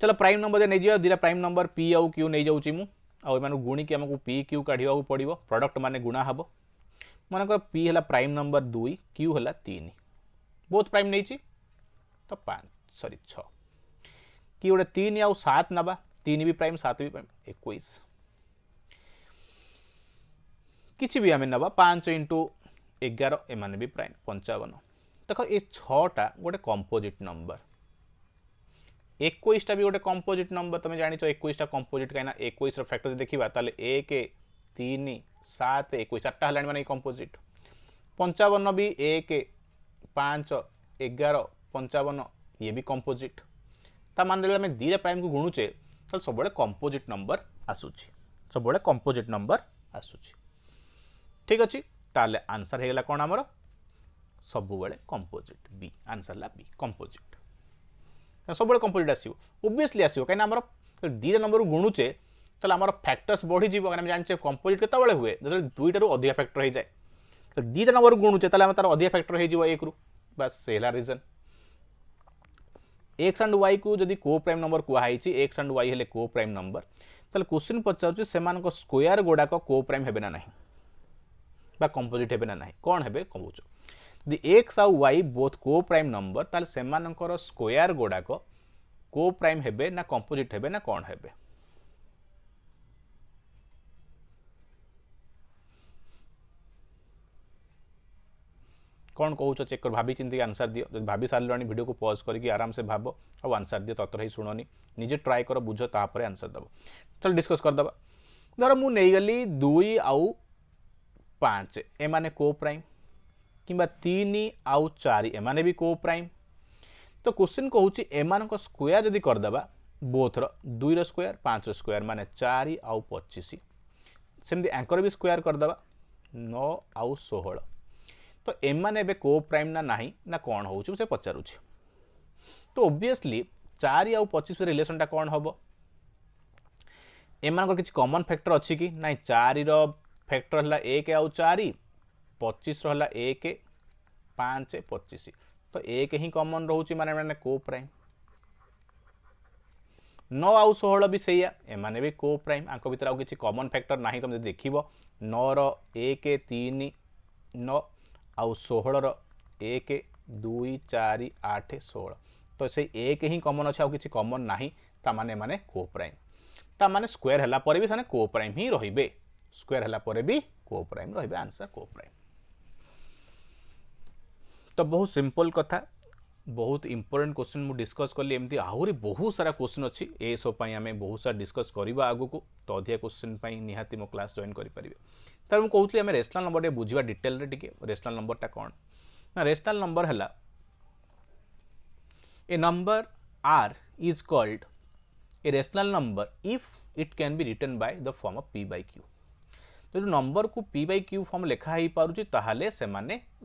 चलो प्राइम नंबर जाए नहीं जाए दुटा प्राइम नंबर पी आउ क्यू नहीं जाऊँच मुझे गुणिकी आमको पी क्यू काढ़ पड़ो प्रडक्ट मैंने गुणा हे मनकर पी है प्राइम नंबर दुई क्यू है तीन बहुत प्राइम नहीं तो पाँच सरी छ कि गोटे तीन आउ सात नवा तीन भी प्राइम सात भी प्राइम एक କିଛି ବି ଆମେ ନେବା ପାଞ୍ଚ ଇଣ୍ଟୁ ଏଗାର ଏମାନେ ବି ପ୍ରାୟ ପଞ୍ଚାବନ ଦେଖ ଏ ଛଅଟା ଗୋଟେ କମ୍ପୋଜିଟ୍ ନମ୍ବର ଏକୋଇଶଟା ବି ଗୋଟେ କମ୍ପୋଜିଟ୍ ନମ୍ବର ତୁମେ ଜାଣିଛ ଏକୋଇଶଟା କମ୍ପୋଜିଟ୍ କାହିଁକିନା ଏକୋଇଶର ଫ୍ୟାକ୍ଟର ଯଦି ଦେଖିବା ତାହେଲେ ଏକ ତିନି ସାତ ଏକୋଇଶ ଚାରିଟା ହେଲାଣି ମାନେ କମ୍ପୋଜିଟ୍ ପଞ୍ଚାବନ ବି ଏକ ପାଞ୍ଚ ଏଗାର ପଞ୍ଚାବନ ଇଏ ବି କମ୍ପୋଜିଟ୍ ତା ମାନେ ଯଦି ଆମେ ଦୁଇଟା ପ୍ରାଇମ୍କୁ ଗୁଣୁଛେ ତାହେଲେ ସବୁବେଳେ କମ୍ପୋଜିଟ୍ ନମ୍ବର ଆସୁଛି ସବୁବେଳେ କମ୍ପୋଜିଟ୍ ନମ୍ବର ଆସୁଛି ঠিক আছে তাহলে আনসার হয়ে গেল কোন আমার সবুলে কম্পোজিট বি আনসার হল বি কম্পোজিট সবুলে কম্পোজিট আসব ওবিয়সলি আসব কিনা আমার দুইটা নম্বর গুণুচে তাহলে আমার ফ্যাক্টর্স বড়িযোগ কারণ আমি জানিছে কম্পোজিট কেতবে হুয়ে যেত দুইটার অধিক ফ্যাক্টর হয়ে যায় তো দুইটা নম্বর গুণুচে তাহলে আমার তার অধিক ফ্যাক্টর হয়ে যাব একরু বাস সে হল রিজন एक्स एंड वाई को जदि को प्राइम नंबर कहुई एक्स एंड वाई हेले को प्राइम नंबर तेल क्वेश्चन पचार से स्कोयर गुड़ाक को प्राइम हे ना कंपोजिट हे ना ना कौन কোণ হেবে কহুছ एक्स आउ y both coprime number तेल से সেমানকর गुड़ाक को प्राइम हे ना कंपोजिट हे ना कौन কোণ कौन कौच चेक कर भाभी चिंती आंसर दियो जब भाभी सारे भिडियो को पज करके आराम से भाव आउ आंसर दियो तत्र ही शुणनी निजे ट्राए कर बुझ तापर आंसर दबो चल डिस्कस करदे धर मुझे दुई आउ पाँच एम को प्राइम किनि आउ चार एमने भी को प्राइम तो क्वेश्चन कौच एम स्क्वयर जदि करदे बोथर दुईर स्क्वयर पाँच स्क्वयर मान चार आउ पचिश सेमती भी स्क्वयर करदे नौ आउ षोह तो एम तो को प्राइम ना ना ना कौन हो पचारू तो ओब्विस्ली चार आउ पचिश रिलेसनटा कौन हम एम कि कमन फैक्टर अच्छी ना चार फैक्टर है एक आ चार पचीस रहा एक पाँच पचिश तो एक ही कमन रोच मैंने मैंने को प्राइम नौ आउ षोह भी सैया एम भी को प्राइम आपको भितर आज किसी कमन फैक्टर ना तुम देख नौर एक तीन नौ षोह एक दुई चार आठ षोह तो से एक ही कमन अच्छे आज किसी कमन ना मैंने को प्राइम ता मैंने स्क्वेयर है भी को प्राइम ही रे स्क्वायर हालापर भी को प्राइम रहा आंसर को प्राइम तो बहुत सिंपल कथा बहुत इम्पोर्टाट क्वेश्चन मुझे डिस्कस कली एम आहरी बहुत सारा क्वेश्चन अच्छी ए सब आम बहुत सारा डिस्कस करवा आग को तो अधिया क्वेश्चन निहाती मो क्लास जॉइन करेंगे तर मुझे कहती आम रेसनाल नंबर टे बुझा डिटेल टी नंबर नंबरटा कौन ना रेसनाल नंबर है a number r is called a rational number if it can be written by the form of p by q যদি নম্বর কু পি বাই কিউ ফর্ম লেখা হয়ে হয়েপারুছি তাহলে সে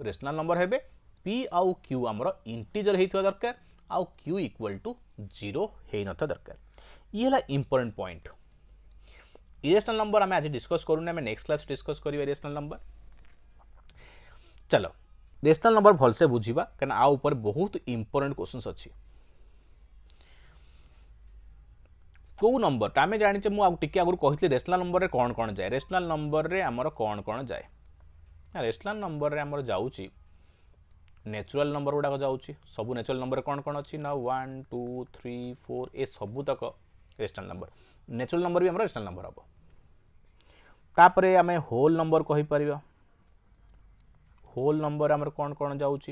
রেসনাল নম্বর হবে পি আউ কিউ আমার ইন্টিজর হয়ে দরকার আউ কিউ ইকুয়াল টু জিরো হয়ে নথা দরকার ইয়ে হল ইম্পর্টেন্ট পয়েন্ট ইরেসনাল নম্বর আমি আজ ডিসকস করুন আমি নেক্সট ক্লাস ডিসকস করা ইরেসনাল নম্বর চলো রেসনাল নম্বর ভালসে বুঝবা কেন আ উপরে বহুত ইম্পর্টেন্ট কোশ্চেন্স অনেক କେଉଁ ନମ୍ବରଟା ଆମେ ଜାଣିଛେ ମୁଁ ଆଉ ଟିକେ ଆଗରୁ କହିଥିଲି ରେସନାଲ୍ ନମ୍ବରରେ କ'ଣ କ'ଣ ଯାଏ ରେସନାଲ୍ ନମ୍ବରରେ ଆମର କ'ଣ କ'ଣ ଯାଏ ନା ରେସନାଲ୍ ନମ୍ବରରେ ଆମର ଯାଉଛି ନ୍ୟାଚୁରାଲ୍ ନମ୍ବର ଗୁଡ଼ାକ ଯାଉଛି ସବୁ ନ୍ୟାଚୁରାଲ୍ ନମ୍ବର କ'ଣ କ'ଣ ଅଛି ନା ୱାନ୍ ଟୁ ଥ୍ରୀ ଫୋର୍ ଏ ସବୁତକ ରେସନାଲ୍ ନମ୍ବର ନ୍ୟାଚୁରାଲ୍ ନମ୍ବର ବି ଆମର ରେସନାଲ୍ ନମ୍ବର ହେବ ତାପରେ ଆମେ ହୋଲ୍ ନମ୍ବର କହିପାରିବା ହୋଲ୍ ନମ୍ବର ଆମର କ'ଣ କ'ଣ ଯାଉଛି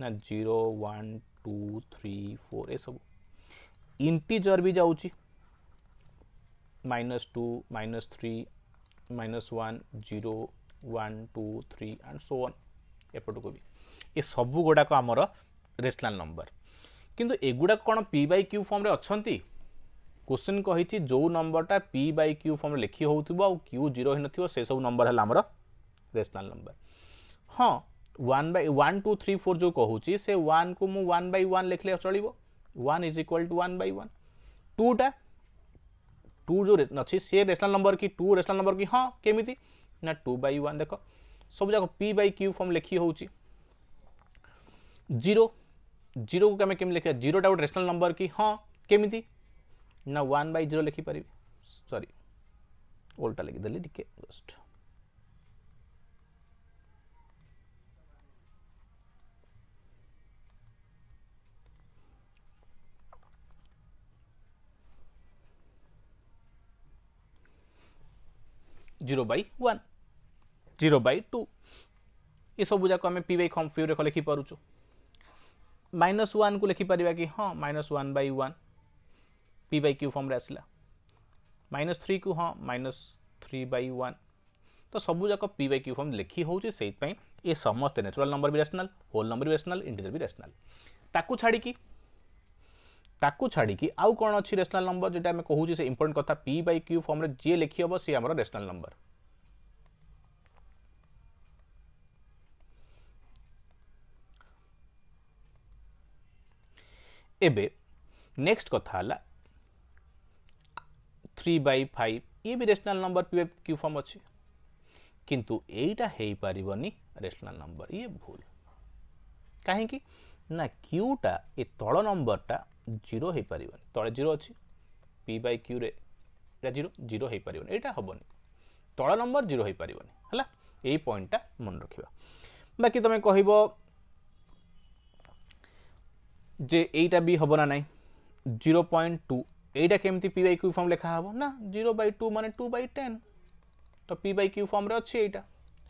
ନା zero one two three four ଏସବୁ ଇଣ୍ଟିଜର୍ ବି ଯାଉଛି minus two minus three minus 1 zero one two three and so on एपट को भी ये सब गुड़ाक आम रेसलान नंबर किंतु एगुड़ाक कौन पी बाई क्यू फर्म अच्छा क्वेश्चन कही जो नंबर टा पी बाय क्यू फर्म लिखी हो क्यू जीरो ही नसबू नंबर है रेसलान नंबर हाँ one by one two three four जो कहूँ से वन को मुझ वन बै वन लिखले चलो one is equal to one by one टूटा टू जो अच्छी सी रेसनाल नंबर कि टू रेसनाल नंबर कि हाँ केमी ना टू बै वन देख सब जाक पी बै क्यू फर्म लिखी हो जीरो जीरो को आम लिखा जीरो गोटे रेसनाल नंबर कि हाँ केमी ना वन बै जीरो लिखिपरि सरी ओल्टा लिखिदेली टे just zero by one zero by two ये सब जाक आम पी बम पी रेख लिखिपु माइनस वन को लिखिपर कि हाँ minus one by one p by q फर्म्रे आसला माइनस थ्री को हाँ माइनस थ्री बै वन तो सबूक पी बै क्यू फर्म लिखी होती ये समस्त नेचुराल नंबर भी रेसनाल होल नंबर भी रेसनाल इंटीजर भी रेसनाल ताकू छाड़ी ताकू छाड़ी आउ कौन अच्छी रेसनाल नंबर जो कहूँ से इंपोर्टेंट कथ पी बै क्यू फर्म जी लिखी हे सी आम रेसनाल नंबर एबे नेक्स्ट कथा है थ्री बै फाइव ये भी rational number p q form अच्छी किंतु यहीटा हो पारन रेसनाल नंबर ये भूल कहीं ना क्यूटा ये तल नंबरटा জিরো হয়েপারে তলে জিরো অছি পি বাই কিউরে এটা জিরো জিরো হয়েপারে এটা হবনি তল নম্বর জিরো হয়েপারে হল এই পয়েন্টটা মনে রাখবা বাকি তুমি কহব যে এইটা বি হব না নাই জিরো পয়েন্ট টু এইটা কেমতি পি বাই কিউ ফর্ম লেখা হব না জিরো বাই টু মানে টু বাই টেন তো পি বাই কিউ ফর্মরে অছি এইটা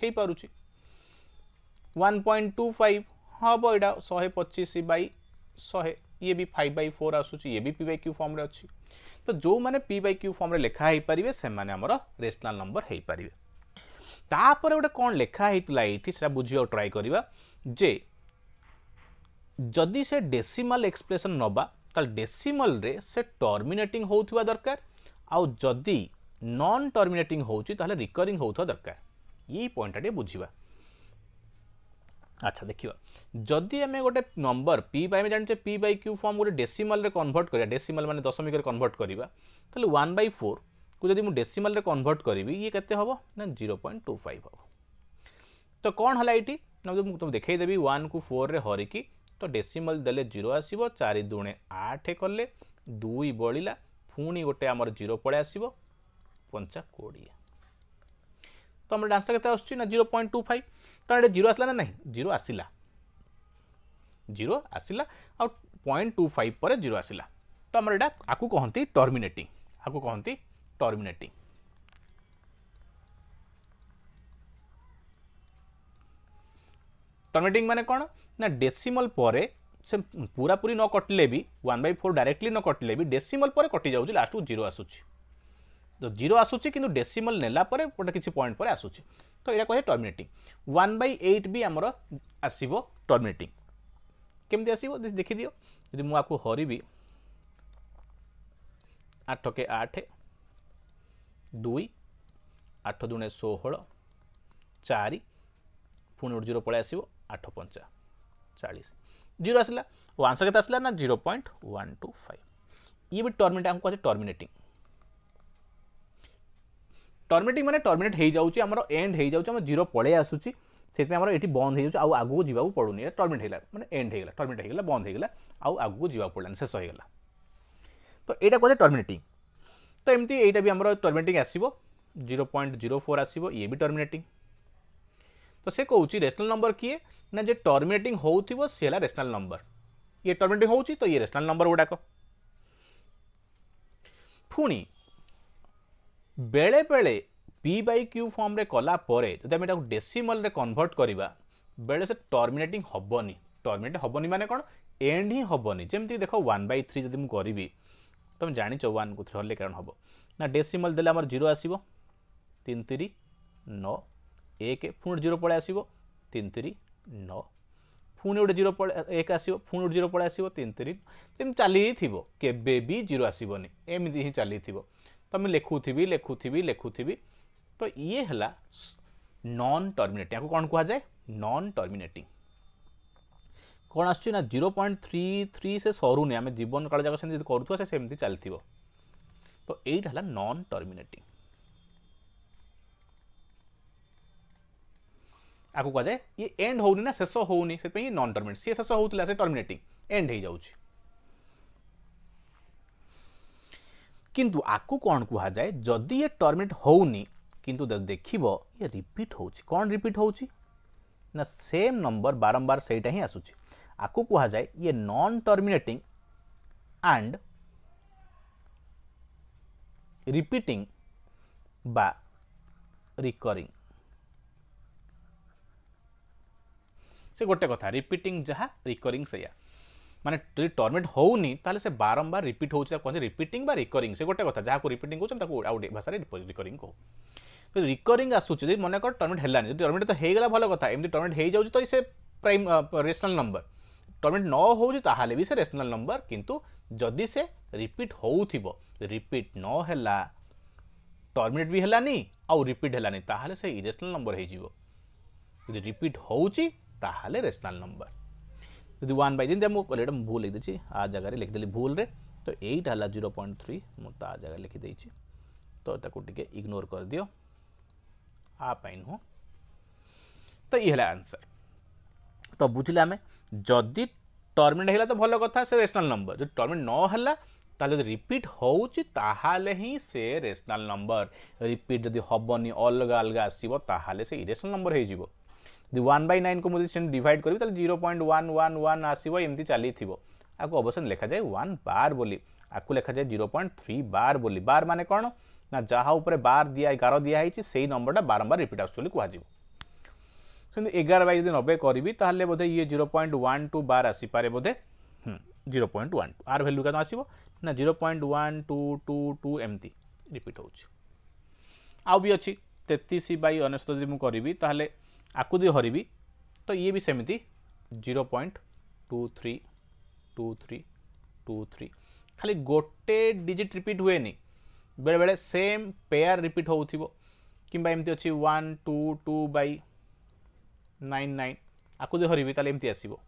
হয়েপুছি ওয়ান পয়েন্ট টু ফাইভ হব এটা শহে পঁচিশ বাই শহে ये भी फाइव बै फोर आसूसी ये भी पी बै क्यू फर्म्रे अच्छी तो जो मैंने पी बै क्यू फर्म्रे लिखाई पारे से रेसनाल नंबर हो पारे तापर गोटे कौन लिखाही ये बुझा ट्राए करवा जे जदि से डेसीमल एक्सप्रेसन नवा तो डेसीमल से टर्मिनेटिंग हो दरकार आदि नन टर्मिनेटिंग होची ताले रिकरिंग दरकार ये पॉइंट बुझा আচ্ছা দেখিবা যদি আমি গোটে নম্বর পি বাই আমি জানিছে পি বাই কিউ ফর্ম গোটে ডেসিমালে কনভর্ট করা ডেসিমাল মানে দশমিকরে কনভর্ট করা তাহলে ওয়ান বাই ফোর কু যদি ডেসিমালে কনভর্ট করবি ইয়ে কেতে হব না জিরো পয়েন্ট টু ফাইভ হব তো কণ হল এটি তুমি দেখাইদেবি ওয়ান কু ফোর্রে হরিকি তো ডেসিমাল দেলে জিরো আসব চারি দুণে আঠ কলে দুই বলিলা পুঁ গোটে আমার জিরো পড়ে আসব পঞ্চা কোড়িয়ে তো আমার আনসার কেতে আসছে না জিরো পয়েন্ট টু ফাইভ କାରଣ ଏଠି ଜିରୋ ଆସିଲା ନା ନାହିଁ ଜିରୋ ଆସିଲା ଜିରୋ ଆସିଲା ଆଉ ପଏଣ୍ଟ ଟୁ ଫାଇଭ୍ ପରେ ଜିରୋ ଆସିଲା ତ ଆମର ଏଇଟା ଆକୁ କହନ୍ତି ଟର୍ମିନେଟିଂ ଆକୁ କହନ୍ତି ଟର୍ମିନେଟିଂ ଟର୍ମିନେଟିଂ ମାନେ କ'ଣ ନା ଡେସିମଲ୍ ପରେ ସେ ପୁରାପୁରି ନ କଟିଲେ ବି ୱାନ୍ ବାଇ ଫୋର୍ ଡାଇରେକ୍ଟଲି ନ କଟିଲେ ବି ଡେସିମଲ୍ ପରେ କଟିଯାଉଛି ଲାଷ୍ଟକୁ ଜିରୋ ଆସୁଛି ତ ଜିରୋ ଆସୁଛି କିନ୍ତୁ ଡେସିମଲ୍ ନେଲା ପରେ ଗୋଟେ କିଛି ପଏଣ୍ଟ ପରେ ଆସୁଛି तो यहाँ कहे टर्मिनेट वन बैट भी आमर आसव टर्मिनेट केमी आस देखिद जब मुझे हरबी आठ के आठ दुई आठ दुणे षोह चार पुणी जीरो पल आस आठ पंचा चालीस जीरो आसला आंसर के तो आसला ना zero point one two five ये भी टर्मिनेट आपको कहे टर्मिनेटिंग ଟର୍ମିନେଟିଂ ମାନେ ଟର୍ମିନେଟ୍ ହୋଇଯାଉଛି ଆମର ଏଣ୍ଡ ହୋଇଯାଉଛି ଆମର ଜିରୋ ପଳେଇ ଆସୁଛି ସେଥିପାଇଁ ଆମର ଏଠି ବନ୍ଦ ହୋଇଯାଉଛି ଆଉ ଆଗକୁ ଯିବାକୁ ପଡ଼ୁନି ଏଇଟା ଟର୍ମିନେଟ୍ ହେଇଗଲା ମାନେ ଏଣ୍ଡ ହେଇଗଲା ଟର୍ମିନେଟ୍ ହେଇଗଲା ବନ୍ଦ ହେଇଗଲା ଆଉ ଆଗକୁ ଯିବାକୁ ପଡ଼ିଲାନି ଶେଷ ହେଇଗଲା ତ ଏଇଟା କୁହାଯାଏ ଟର୍ମିନେଟିଂ ତ ଏମିତି ଏଇଟା ବି ଆମର ଟର୍ମିନେଟିଂ ଆସିବ ଜିରୋ ପଏଣ୍ଟ ଜିରୋ ଫୋର୍ ଆସିବ ଇଏ ବି ଟର୍ମିନେଟିଂ ତ ସେ କହୁଛି ରେସନାଲ୍ ନମ୍ବର କିଏ ନା ଯେ ଟର୍ମିନେଟିଂ ହେଉଥିବ ସିଏ ହେଲା ରେସନାଲ୍ ନମ୍ବର ଇଏ ଟର୍ମିନେଟିଂ ହେଉଛି ତ ଇଏ ରେସନାଲ୍ ନମ୍ବର ଗୁଡ଼ାକ ପୁଣି বেড়ে বেড়ে পি বাই কিউ ফর্মরে কলা পরে যদি আমি এটাকে ডেসিমলরে কনভর্ট করা বেড়ে সে টর্মিনেটিং হবনি টর্মিনেট হবনি মানে কোণ এন্ড হি হবনি যেমি দেখ ওয়ান বাই থ্রি যদি মু করি তুমি জাঁচ ওয়ান কু থ্রি হলে কারণ হব না ডেসিমল দেলে আমার জিরো আসব তিন তিরি ন এক পুঁ জিরো পড়ে আসব তিন তিরি ন পুঁ গোটে জিরো এক আসব পুঁ গোটে জিরো পড়ে আসব তিন তিরি যেমন চালি থিব কেবে বি জিরো আসবনি এমনি হি চালি থিব लिखु थी लिखुवि लिखुवि तो ये है नन टर्मेट या कौन कह जाए नन टर्मेट कौन आस जीरो पॉइंट थ्री थ्री से सरुनि आम जीवन काल जगह से कर से सेमती चल थ तो यही है नन टर्मेट आपको कह जाए ये एंड होना शेष होनी से नन टर्मेट सी शेष होता है टर्मिनेटिंग एंड हो जाऊँगी କିନ୍ତୁ ଆକୁ କ'ଣ କୁହାଯାଏ ଯଦି ଏ ଟର୍ମିନେଟ୍ ହେଉନି କିନ୍ତୁ ଦେଖିବ ଇଏ ରିପିଟ୍ ହେଉଛି କ'ଣ ରିପିଟ୍ ହେଉଛି ନା ସେମ୍ ନମ୍ବର ବାରମ୍ବାର ସେଇଟା ହିଁ ଆସୁଛି ଆକୁ କୁହାଯାଏ ଇଏ ନନ୍ ଟର୍ମିନେଟିଂ ଆଣ୍ଡ ରିପିଟିଂ বা ରିକରିଂ ସେ ଗୋଟେ କଥା ରିପିଟିଂ ଯାହା ରିକରିଂ ସେଇଆ मैंने टर्मेट हो बारंबार रिपीट होती कहते रिपीटिंग रिकरींग से गोटे क्या जहाँ रिपीट कौन आउ भाषा रिकरींग कहू तो रिकरींग आसूँ मन कर टर्मेट है जो टर्मेट तो होगा भल कथ एम टर्मेट हो तो से प्राइम रेसनाल नंबर टर्मेट न हो से रेसनाल नंबर कितु जदि से रिपीट हो रिपीट न टर्मिनेट भी हलानी आउ रिपीट हलानी ताल इरेसनाल नंबर हो रिपीट होनाल नंबर जी वन बै जी मुझे भूल लिखी आ जगह लिखिदेली भूल रे तो यहीटा है जीरो पॉइंट थ्री मुझे जगह लिखिदे तो टे इग्नोर कर दियो आई नुह तो ये आंसर तो बुझे आम जदि टर्मिनेट है तो भल कथा से रेसनाल नंबर जो टर्मिनेट नाला तो रिपीट होल रेसनाल नंबर रिपीट जदि हेनी अलग अलग आसवे से इरेसनाल नंबर हो ওয়ান বাই নাইনকু যদি ସେମିତି ଡିଭାଇଡ଼ କରିବି ତାହେଲେ zero point one one one ଆସିବ ଏମିତି ଚାଲିଥିବ ଆକୁ ଅବଶ୍ୟ ଲେଖାଯାଏ ୱାନ୍ ବାର୍ ବୋଲି ଆକୁ ଲେଖାଯାଏ ଜିରୋ ପଏଣ୍ଟ ଥ୍ରୀ ବାର୍ ବୋଲି ବାର୍ ମାନେ କ'ଣ ନା ଯାହା ଉପରେ ବାର ଦିଆ ଏଗାର ଦିଆହେଇଛି ସେଇ ନମ୍ବରଟା ବାରମ୍ବାର ରିପିଟ୍ ଆସୁଛି ବୋଲି କୁହାଯିବ ସେମିତି ଏଗାର ବାଇ ଯଦି ନବେ କରିବି ତାହେଲେ ବୋଧେ ଇଏ zero point one two bar ଆସିପାରେ ବୋଧେ ଜିରୋ ପଏଣ୍ଟ ୱାନ୍ ଟୁ ଆର୍ ଭ୍ୟାଲ୍ୟୁ କେତେ ଆସିବ ନା zero point one two two two ଏମିତି ରିପିଟ୍ ହେଉଛି ଆଉ ବି ଅଛି ତେତିଶ ବାଇ ଅନେଶତ ଯଦି ମୁଁ କରିବି ତାହେଲେ आपको जो तो हरि तो ये भी सेमती zero point two three two three two three खाली गोटे डिजिट रिपीट हुए नहीं बेले बेले सेम पेयर रिपीट हो कि one two two by nine nine आपको जो तो हरबी तेल एमती आसो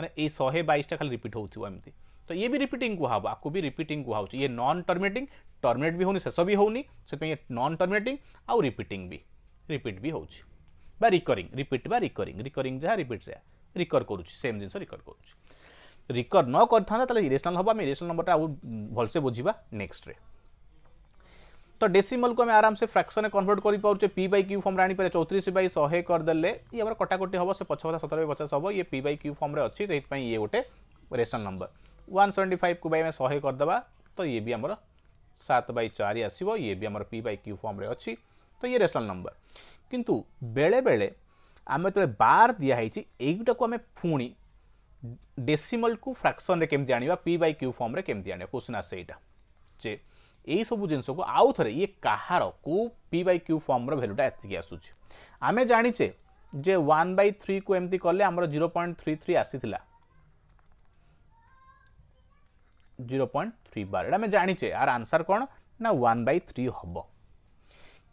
मैंने शहे बैसटा खाली रिपीट होमती तो ये भी रिपीटिंग कुहा आपको भी रिपीटिंग कुहा ये नन टर्मिनेटिंग टर्मिनेट भी होनी शेष भी होनी से नन टर्मिनेटिंग आउ रिपीटिंग भी रिपीट भी हो रिकरिंग रिपीट बा रिकरिंग रिकरिंग जहाँ रिपीट से रिकर कर सेम जिन रिकर कर रिकर न कर इरेसनाल हम आम इरेसनाल नंबर आउ भलसे बुझा नेक्स्ट तो डेसीमल को आराम से फ्राक्शन कनभर्ट करें पी बै क्यू फर्म आनीपर चौतीस बै शहे करदे ये आम कटाकटी हम से पछ सतर बै पचास हम ये पी बै क्यू फर्म्रे अच्छी तो ये गोटे रेसनाल नंबर ୱାନ୍ ସେଭେଣ୍ଟି ଫାଇଭକୁ ବାଇ ଆମେ ଶହେ କରିଦେବା ତ ଇଏ ବି ଆମର ସାତ ବାଇ ଚାରି ଆସିବ ଇଏ ବି ଆମର ପି ବାଇ କ୍ୟୁ ଫର୍ମରେ ଅଛି ତ ଇଏ ରେସନାଲ୍ ନମ୍ବର କିନ୍ତୁ ବେଳେବେଳେ ଆମେ ଯେତେବେଳେ ବାର ଦିଆହେଇଛି ଏଇଗୁଟାକୁ ଆମେ ପୁଣି ଡେସିମଲ୍କୁ ଫ୍ରାକ୍ସନ୍ରେ କେମିତି ଆଣିବା ପି ବାଇ କ୍ୟୁ ଫର୍ମରେ କେମିତି ଆଣିବା କୋଶ୍ଚିନ୍ ଆସେ ଏଇଟା ଯେ ଏଇସବୁ ଜିନିଷକୁ ଆଉ ଥରେ ଇଏ କାହାର କେଉଁ ପି ବାଇ କ୍ୟୁ ଫର୍ମର ଭ୍ୟାଲୁଟା ଏତିକି ଆସୁଛି ଆମେ ଜାଣିଛେ ଯେ ୱାନ୍ ବାଇ ଥ୍ରୀକୁ ଏମିତି କଲେ ଆମର ଜିରୋ ପଏଣ୍ଟ ଥ୍ରୀ ଥ୍ରୀ ଆସିଥିଲା জিরো পয়েন্ট থ্রি বার এটা আমি জাঁচে আর আনসার কোণ না ওয়ান বাই থ্রি হব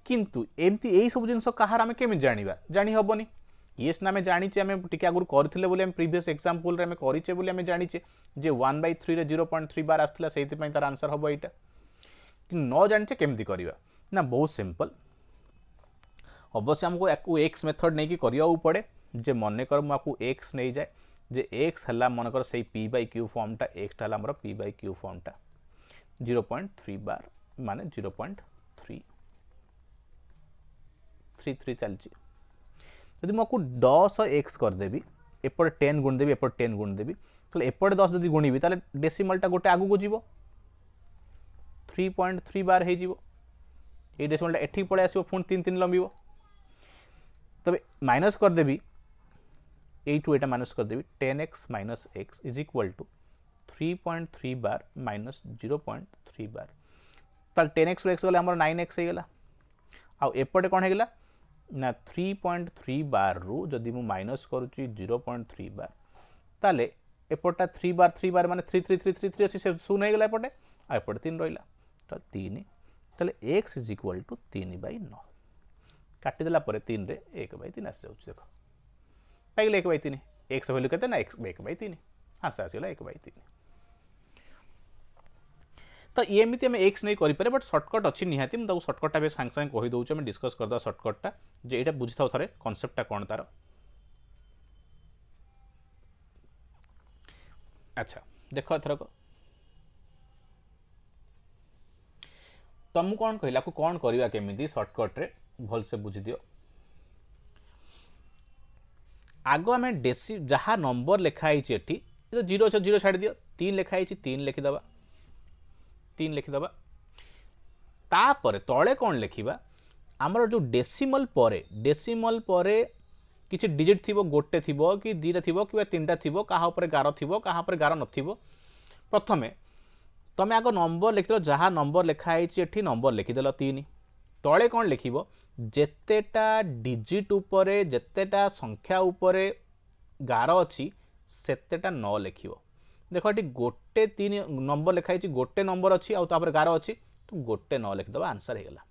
কিন্তু এমতি এইসব জিনিস কাহার আমি কেমি জাঁয়া জাঁ হবনি ইয়েস না আমি জাঁচে আমি টিকি আগুন করলে বলে আমি প্রিভিয়স এক্সাম্পল আমি করছে বলে আমি জাঁচে যে ওয়ান বাই থ্রিরে জিরো পয়েন্ট থ্রি বার আসলে সেইপাই তার আনসার হব এইটা ন জাঁচে কেমতি করা না বহু সিম্পল অবশ্য আমাকে একু এক্স মেথড নেই করা পড়ে যে মনে কর মু একু এক্স নেই যায় যে এক্স হল মনকর সেই পি বাই কিউ ফর্মটা এক্সটা হল আমার পি বাই কিউ ফর্মটা জিরো পয়েন্ট থ্রি বার মানে zero point three three three চালছি যদি মু দশ এক্স করেদেবি এপটে টেন গুণদেবি এপটে টেন গুণদেবি তাহলে এপটে দশ যদি গুণবি তাহলে ডেসিমালটা গোটে আগুক যাব থ্রি পয়েন্ট থ্রি বার হয়ে যাব এই ডেসিমালটা এটি পড়ে আসব পুঁ তিন তিন লম্বিব তবে মাইনস করেদেবি এইটু এটা মাইনাস କରିଦେବି ten x minus x is equal to three point three bar minus zero point three bar তাহলে টেন এক্স এক্স গলে আমার নাইন এক্স হয়েগলা আপটে কম হয়েগলা না থ্রি পয়েন্ট থ্রি বার রু যদি মু মাইনাস করুছি জিরো পয়েন্ট থ্রি বার তাহলে এপটটা থ্রি বার থ্রি বার মানে three three three three three অছি সে শূন্য হয়েগলা এপটে আর এপটে তিন রইলা তাহলে তিন তাহলে এক্স ইজ ইকুয়াল টু তিন বাই ন কাটিদেলা পরে তিনরে এক বাই তিন আসি যাচ্ছে দেখো पैगले एक बैतनी एक्स वैल्यू कहते ना एक्स एक बैतनी हाँ सर आसगला एक बैतनी तो एमती आम एक्स नहीं करें बट सर्टकट अच्छी निहती मुझे सर्टकट तो अभी सांगे सांगे कही दूँ डिस्कस करदे सर्टकटा जो यहाँ बुझी था थे कनसेप्टा कौन तार अच्छा देख थरक तुम तो कौन कहला कौन करवा केमी सर्टकट्रे भलसे बुझीदि আগ আমি ডেসি যা নম্বর লেখা হয়েছে এটি জিরো আছে জিরো ছাড়ি দিও তিন লেখা হয়েছে তিন লেখিদেবা তিন লেখিদেবা তাপরে তলে কণ লেখিবা আমার যে ডেসিমল পরে ডেসিমল পরে কিছু ডিজিট থিব গোটে থিব কি দুইটা থিব কিংবা তিনটা থিব কাহা উপরে গার থিব কাহা উপরে গার নথিব প্রথমে তুমি আগ নম্বর লিখিদেল যা নম্বর লেখা হয়েছে এটি নম্বর লিখিদেল তিন ତଳେ କ'ଣ ଲେଖିବ ଯେତେଟା ଡିଜିଟ୍ ଉପରେ ଯେତେଟା ସଂଖ୍ୟା ଉପରେ ଗାର ଅଛି ସେତେଟା ନ ଲେଖିବ ଦେଖ ଏଠି ଗୋଟେ ତିନି ନମ୍ବର ଲେଖା ହେଇଛି ଗୋଟେ ନମ୍ବର ଅଛି ଆଉ ତାପରେ ଗାର ଅଛି ତ ଗୋଟେ ନ ଲେଖିଦେବା ଆନ୍ସର୍ ହେଇଗଲା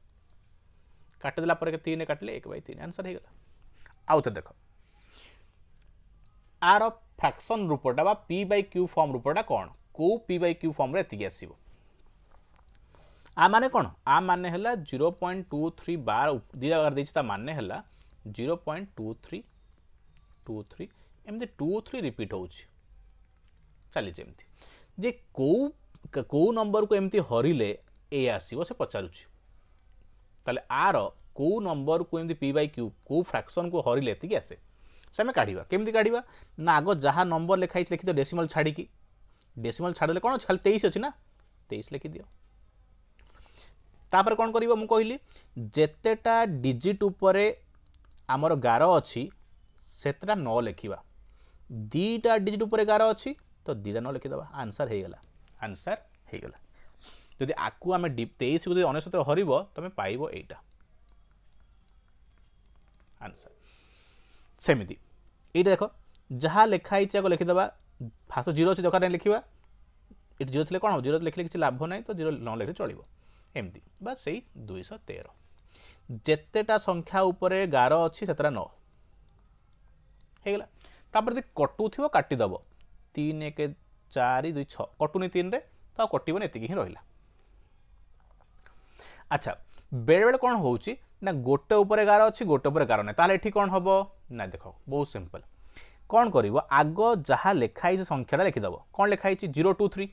କାଟିଦେଲା ପରେ ତିନି କାଟିଲେ ଏକ ବାଇ ତିନି ଆନ୍ସର୍ ହେଇଗଲା ଆଉ ଥରେ ଦେଖ ଆର ଫ୍ରାକ୍ସନ୍ ରୂପଟା ବା ପି ବାଇ କ୍ୟୁ ଫର୍ମ ରୂପଟା କ'ଣ କେଉଁ ପି ବାଇ କ୍ୟୁ ଫର୍ମରେ ଏତିକି ଆସିବ आ मान कौन आ मान है जीरो पॉइंट टू थ्री बार दुटा बार देती मान है zero point two three two three एमती टू थ्री रिपीट हो चली जे कौ कौ नंबर को एमती हरिले ए आसो से पचारुच आर कौ नंबर को एमती पी बै क्यू कौ फ्राक्शन को हरिले ये आसे से आम काढ़ा केमी काढ़ा ना आग जहाँ नंबर लिखाई लिखी दिव डेसिमल छाड़ी डेसीमल छाड़े कौन खाली तेईस अच्छी ना तेईस लिखिदियो ତାପରେ କ'ଣ କରିବ ମୁଁ କହିଲି ଯେତେଟା ଡିଜିଟ୍ ଉପରେ ଆମର ଗାର ଅଛି ସେତେଟା ନ ଲେଖିବା ଦୁଇଟା ଡିଜିଟ୍ ଉପରେ ଗାର ଅଛି ତ ଦୁଇଟା ନ ଲେଖିଦେବା ଆନ୍ସର୍ ହେଇଗଲା ଆନ୍ସର୍ ହେଇଗଲା ଯଦି ଆକୁ ଆମେ ତେଇଶକୁ ଯଦି ଅନେଶତରେ ହରିବ ତୁମେ ପାଇବ ଏଇଟା ଆନ୍ସର୍ ସେମିତି ଏଇଟା ଦେଖ ଯାହା ଲେଖା ହେଇଛି ଆକୁ ଲେଖିଦେବା ଫାଷ୍ଟ ଜିରୋ ଅଛି ଦରକାର ନାହିଁ ଲେଖିବା ଏଠି ଜିରୋ ଥିଲେ କ'ଣ ହେବ ଜିରୋ ଲେଖିଲେ କିଛି ଲାଭ ନାହିଁ ତ ଜିରୋ ନ ଲେଖିଲେ ଚଳିବ ଏମିତି ବା ସେଇ ଦୁଇଶହ ତେର ଯେତେଟା ସଂଖ୍ୟା ଉପରେ ଗାର ଅଛି ସେତେଟା ନଅ ହେଇଗଲା ତାପରେ ଯଦି କଟୁଥିବ କାଟିଦେବ ତିନି ଏକ ଚାରି ଦୁଇ ଛଅ କଟୁନି ତିନିରେ ତ ଆଉ କଟିବନି ଏତିକି ହିଁ ରହିଲା ଆଚ୍ଛା ବେଳେବେଳେ କ'ଣ ହେଉଛି ନା ଗୋଟେ ଉପରେ ଗାର ଅଛି ଗୋଟେ ଉପରେ ଗାର ନାହିଁ ତାହେଲେ ଏଠି କ'ଣ ହେବ ନା ଦେଖ ବହୁତ ସିମ୍ପଲ୍ କ'ଣ କରିବ ଆଗ ଯାହା ଲେଖା ହେଇଛି ସଂଖ୍ୟାଟା ଲେଖିଦେବ କ'ଣ ଲେଖା ହେଇଛି ଜିରୋ ଟୁ ଥ୍ରୀ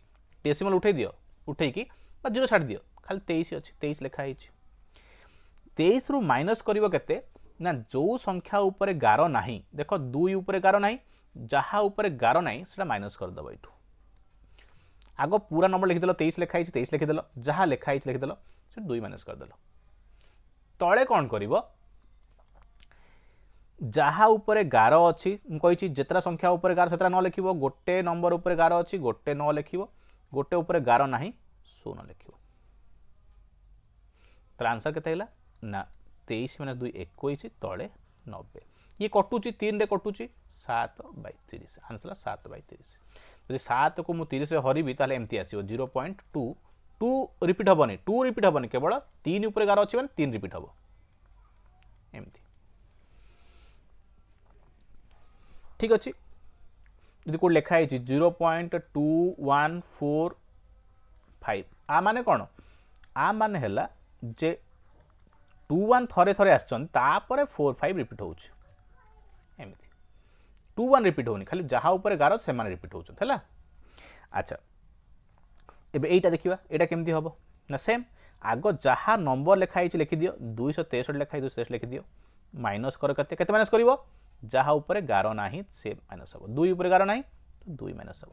ଡେସିମାଲ୍ ଉଠେଇ ଦିଅ ଉଠେଇକି বা জিরো ছাড় দিও ଖାଲି ତେଇଶ ଅଛି ତେଇଶ ଲେଖା ହେଇଛି ତେଇଶରୁ ମାଇନସ୍ କରିବ କେତେ ନା ଯେଉଁ ସଂଖ୍ୟା ଉପରେ ଗାର ନାହିଁ ଦେଖ ଦୁଇ ଉପରେ ଗାର ନାହିଁ ଯାହା ଉପରେ ଗାର ନାହିଁ ସେଟା ମାଇନସ୍ କରିଦେବ ଏଇଠୁ ଆଗ ପୁରା ନମ୍ବର ଲେଖିଦେଲ ତେଇଶ ଲେଖା ହେଇଛି ତେଇଶ ଲେଖିଦେଲ ଯାହା ଲେଖା ହେଇଛି ଲେଖିଦେଲ ସେଠି ଦୁଇ ମାଇନସ୍ କରିଦେଲ ତଳେ କ'ଣ କରିବ ଯାହା ଉପରେ ଗାର ଅଛି ମୁଁ କହିଛି ଯେତେଟା ସଂଖ୍ୟା ଉପରେ ଗାର ସେତେଟା ନ ଲେଖିବ ଗୋଟେ ନମ୍ବର ଉପରେ ଗାର ଅଛି ଗୋଟେ ନ ଲେଖିବ ଗୋଟେ ଉପରେ ଗାର ନାହିଁ ଶୂନ ଲେଖିବ तो आंसर के ना तेईस माइनस दुई एक तले नबे ये कटुच तीन रे कटुची सात बैतीस आंसर सात बैतीस जी सात को मुझे हरबी तेल एमती आसो zero point two two repeat हेनी टू रिपीट हेनी केवल तीन उपर गार अच्छे मैंने तीन रिपीट हे एम ठीक अच्छे जी कौन लिखाई zero point two one four five आ मान कौन आ मैंने जे ଟୁ ୱାନ୍ ଥରେ ଥରେ ଆସିଛନ୍ତି ତାପରେ ଫୋର୍ ଫାଇଭ୍ ରିପିଟ୍ ହେଉଛି ଏମିତି ଟୁ ୱାନ୍ ରିପିଟ୍ ହେଉନି ଖାଲି ଯାହା ଉପରେ ଗାର ସେମାନେ ରିପିଟ୍ ହେଉଛନ୍ତି ହେଲା ଆଚ୍ଛା ଏବେ ଏଇଟା ଦେଖିବା ଏଇଟା କେମିତି ହେବ ନା ସେମ୍ ଆଗ ଯାହା ନମ୍ବର ଲେଖା ହେଇଛି ଲେଖିଦିଅ ଦୁଇଶହ ତେଷଠି ଲେଖା ହେଇଛି ଦୁଇଶହ ତେଷଠି ଲେଖିଦିଅ ମାଇନସ୍ କର କେତେ କେତେ ମାଇନସ୍ କରିବ ଯାହା ଉପରେ ଗାର ନାହିଁ ସେ ମାଇନସ୍ ହେବ ଦୁଇ ଉପରେ ଗାର ନାହିଁ ଦୁଇ ମାଇନସ୍ ହେବ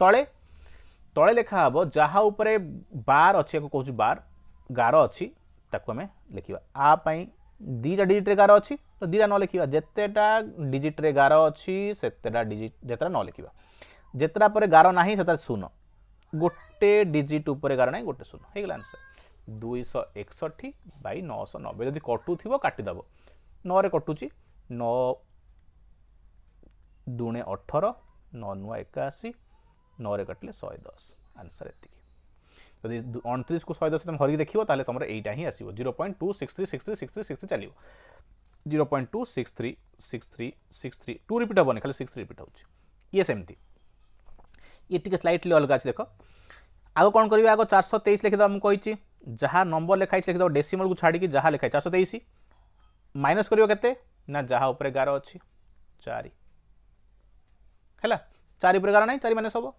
ତଳେ ତଳେ ଲେଖା ହେବ ଯାହା ଉପରେ ବାର ଅଛି ଆକୁ କହୁଛୁ ବାର ଗାର ଅଛି ତାକୁ ଆମେ ଲେଖିବା ଆ ପାଇଁ ଦୁଇଟା ଡିଜିଟ୍ରେ ଗାର ଅଛି ତ ଦୁଇଟା ନ ଲେଖିବା ଯେତେଟା ଡିଜିଟ୍ରେ ଗାର ଅଛି ସେତେଟା ଡିଜିଟ୍ ଯେତେଟା ନ ଲେଖିବା ଯେତେଟା ପରେ ଗାର ନାହିଁ ସେତେଟା ଶୂନ ଗୋଟେ ଡିଜିଟ୍ ଉପରେ ଗାର ନାହିଁ ଗୋଟେ ଶୂନ ହେଇଗଲା ଆନ୍ସର୍ ଦୁଇଶହ ଏକଷଠି ବାଇ ନଅଶହ ନବେ ଯଦି କଟୁଥିବ କାଟିଦେବ ନଅରେ କଟୁଛି ନଅ ଦୁଣେ ଅଠର ନଅ ନୂଆ ଏକାଅଶୀ नौ कटले शहे दस आंसर एति जदि तो अणतीस को शहे दस तुम हरिक देखो तुम यहीटा ही आसो zero point two six three six three six three six three चलो zero point two six three six three six three two repeat हेनी खाली सिक्स रिपीट हो सेमती ये टी स्ली अलग अच्छे देख आग कौन करेंगे आगे चार सौ तेईस लिखीद कही जहाँ नंबर लिखाई लिखीद डेसीमल को छाड़ी जहाँ लिखाई चार सौ तेईस माइनस करते ना जहाँ उपर अच्छी चार है चार उपर गार ना चार माइनस हाँ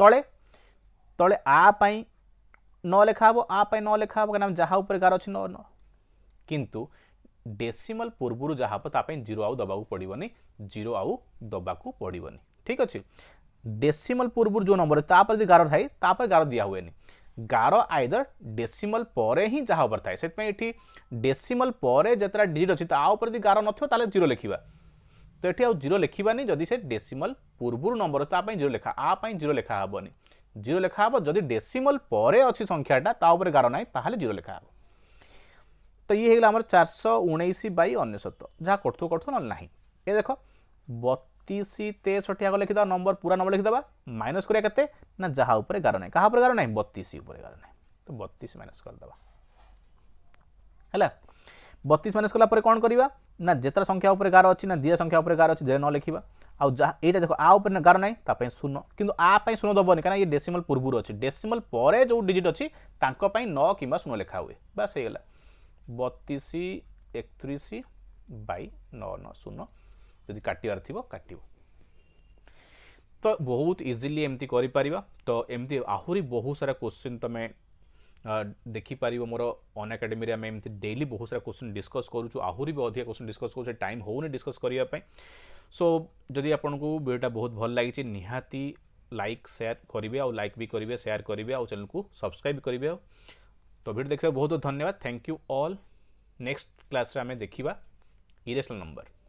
তলে তলে আ পাই ন লেখা হব আ পাই ন লেখা হব কারণ যাহা উপরে গার অছি ন ন কিন্তু ডেসিমাল পূর্বরু যাহা হব তা পাই জিরো আউ দবাকু পড়িবনি জিরো আউ দবাকু পড়িবনি ঠিক আছে ডেসিমাল পূর্বরু যে নম্বর তাপরে যদি গার থাকে তাপরে গার দিয়া হুয়েনি গার আইদর ডেসিমাল পরে হি যাহা উপরে থাকে সেইপাই এটি ডেসিমাল পরে যেতটা ডিজিট অছি তা উপরে যদি গার নথিব তাহলে জিরো লেখিবা তো এটি আউ জিরো লেখিবানি যদি সে ডেসিমল পূর্বর নম্বর তাপাই জিরো লেখা আ পাই জিরো লেখা হবনি জিরো লেখা হব যদি ডেসিমল পরে অছি সংখ্যাটা তা উপরে গার নাই তাহলে জিরো লেখা হব তো ইয়ে হয়ে আমার চারশো উনিশ বাই অনেশত যা করতু করতু নলে না এ দেখ বতিশ তেষট্টি আগ লিখিদেবা নম্বর পুরা নম্বর লিখিদেবা মাইনস করিয়া কেতে না যাহা উপরে গার নাই কাহা উপরে গার নাই বতিশ উপরে গার নাই তো বতিশ মাইনস করিদেবা হ্যাঁ बतीस माइनस कला कौन करवा ना जितना संख्या उपर गार अच्छी ना दिए संख्या उपर गार अच्छी धीरे न लिखा आउ जहाँ देखो आ उपरे गार नाई शून्य कि आई शून दबन कहीं ये डेसीमल पूर्व अच्छी डेसीमल पर जो डिजिट अच्छी न कि शून्य लिखा हुए बस है बतीस एक बै नून्य जी काटार थी काट तो बहुत इजिली एमती कर तो एमती आहुरी बहुत सारा क्वेश्चन तुम्हें देखिपार मोर अनकाडेमी आम एम डेली बहुत सारा क्वेश्चन डिस्कस करुँ आहरी भी अधिक क्वेश्चन डिस्कस कर टाइम हो डिस्कस करने सो जदि आपको भिडियोटा बहुत भल लगी निहाती लाइक सेयार करेंगे आ लाइक भी करेंगे सेयार करेंगे और चैनल को सब्सक्राइब करेंगे तो भिड देखा बहुत बहुत धन्यवाद thank you all next class आम देखा इरेसनाल नंबर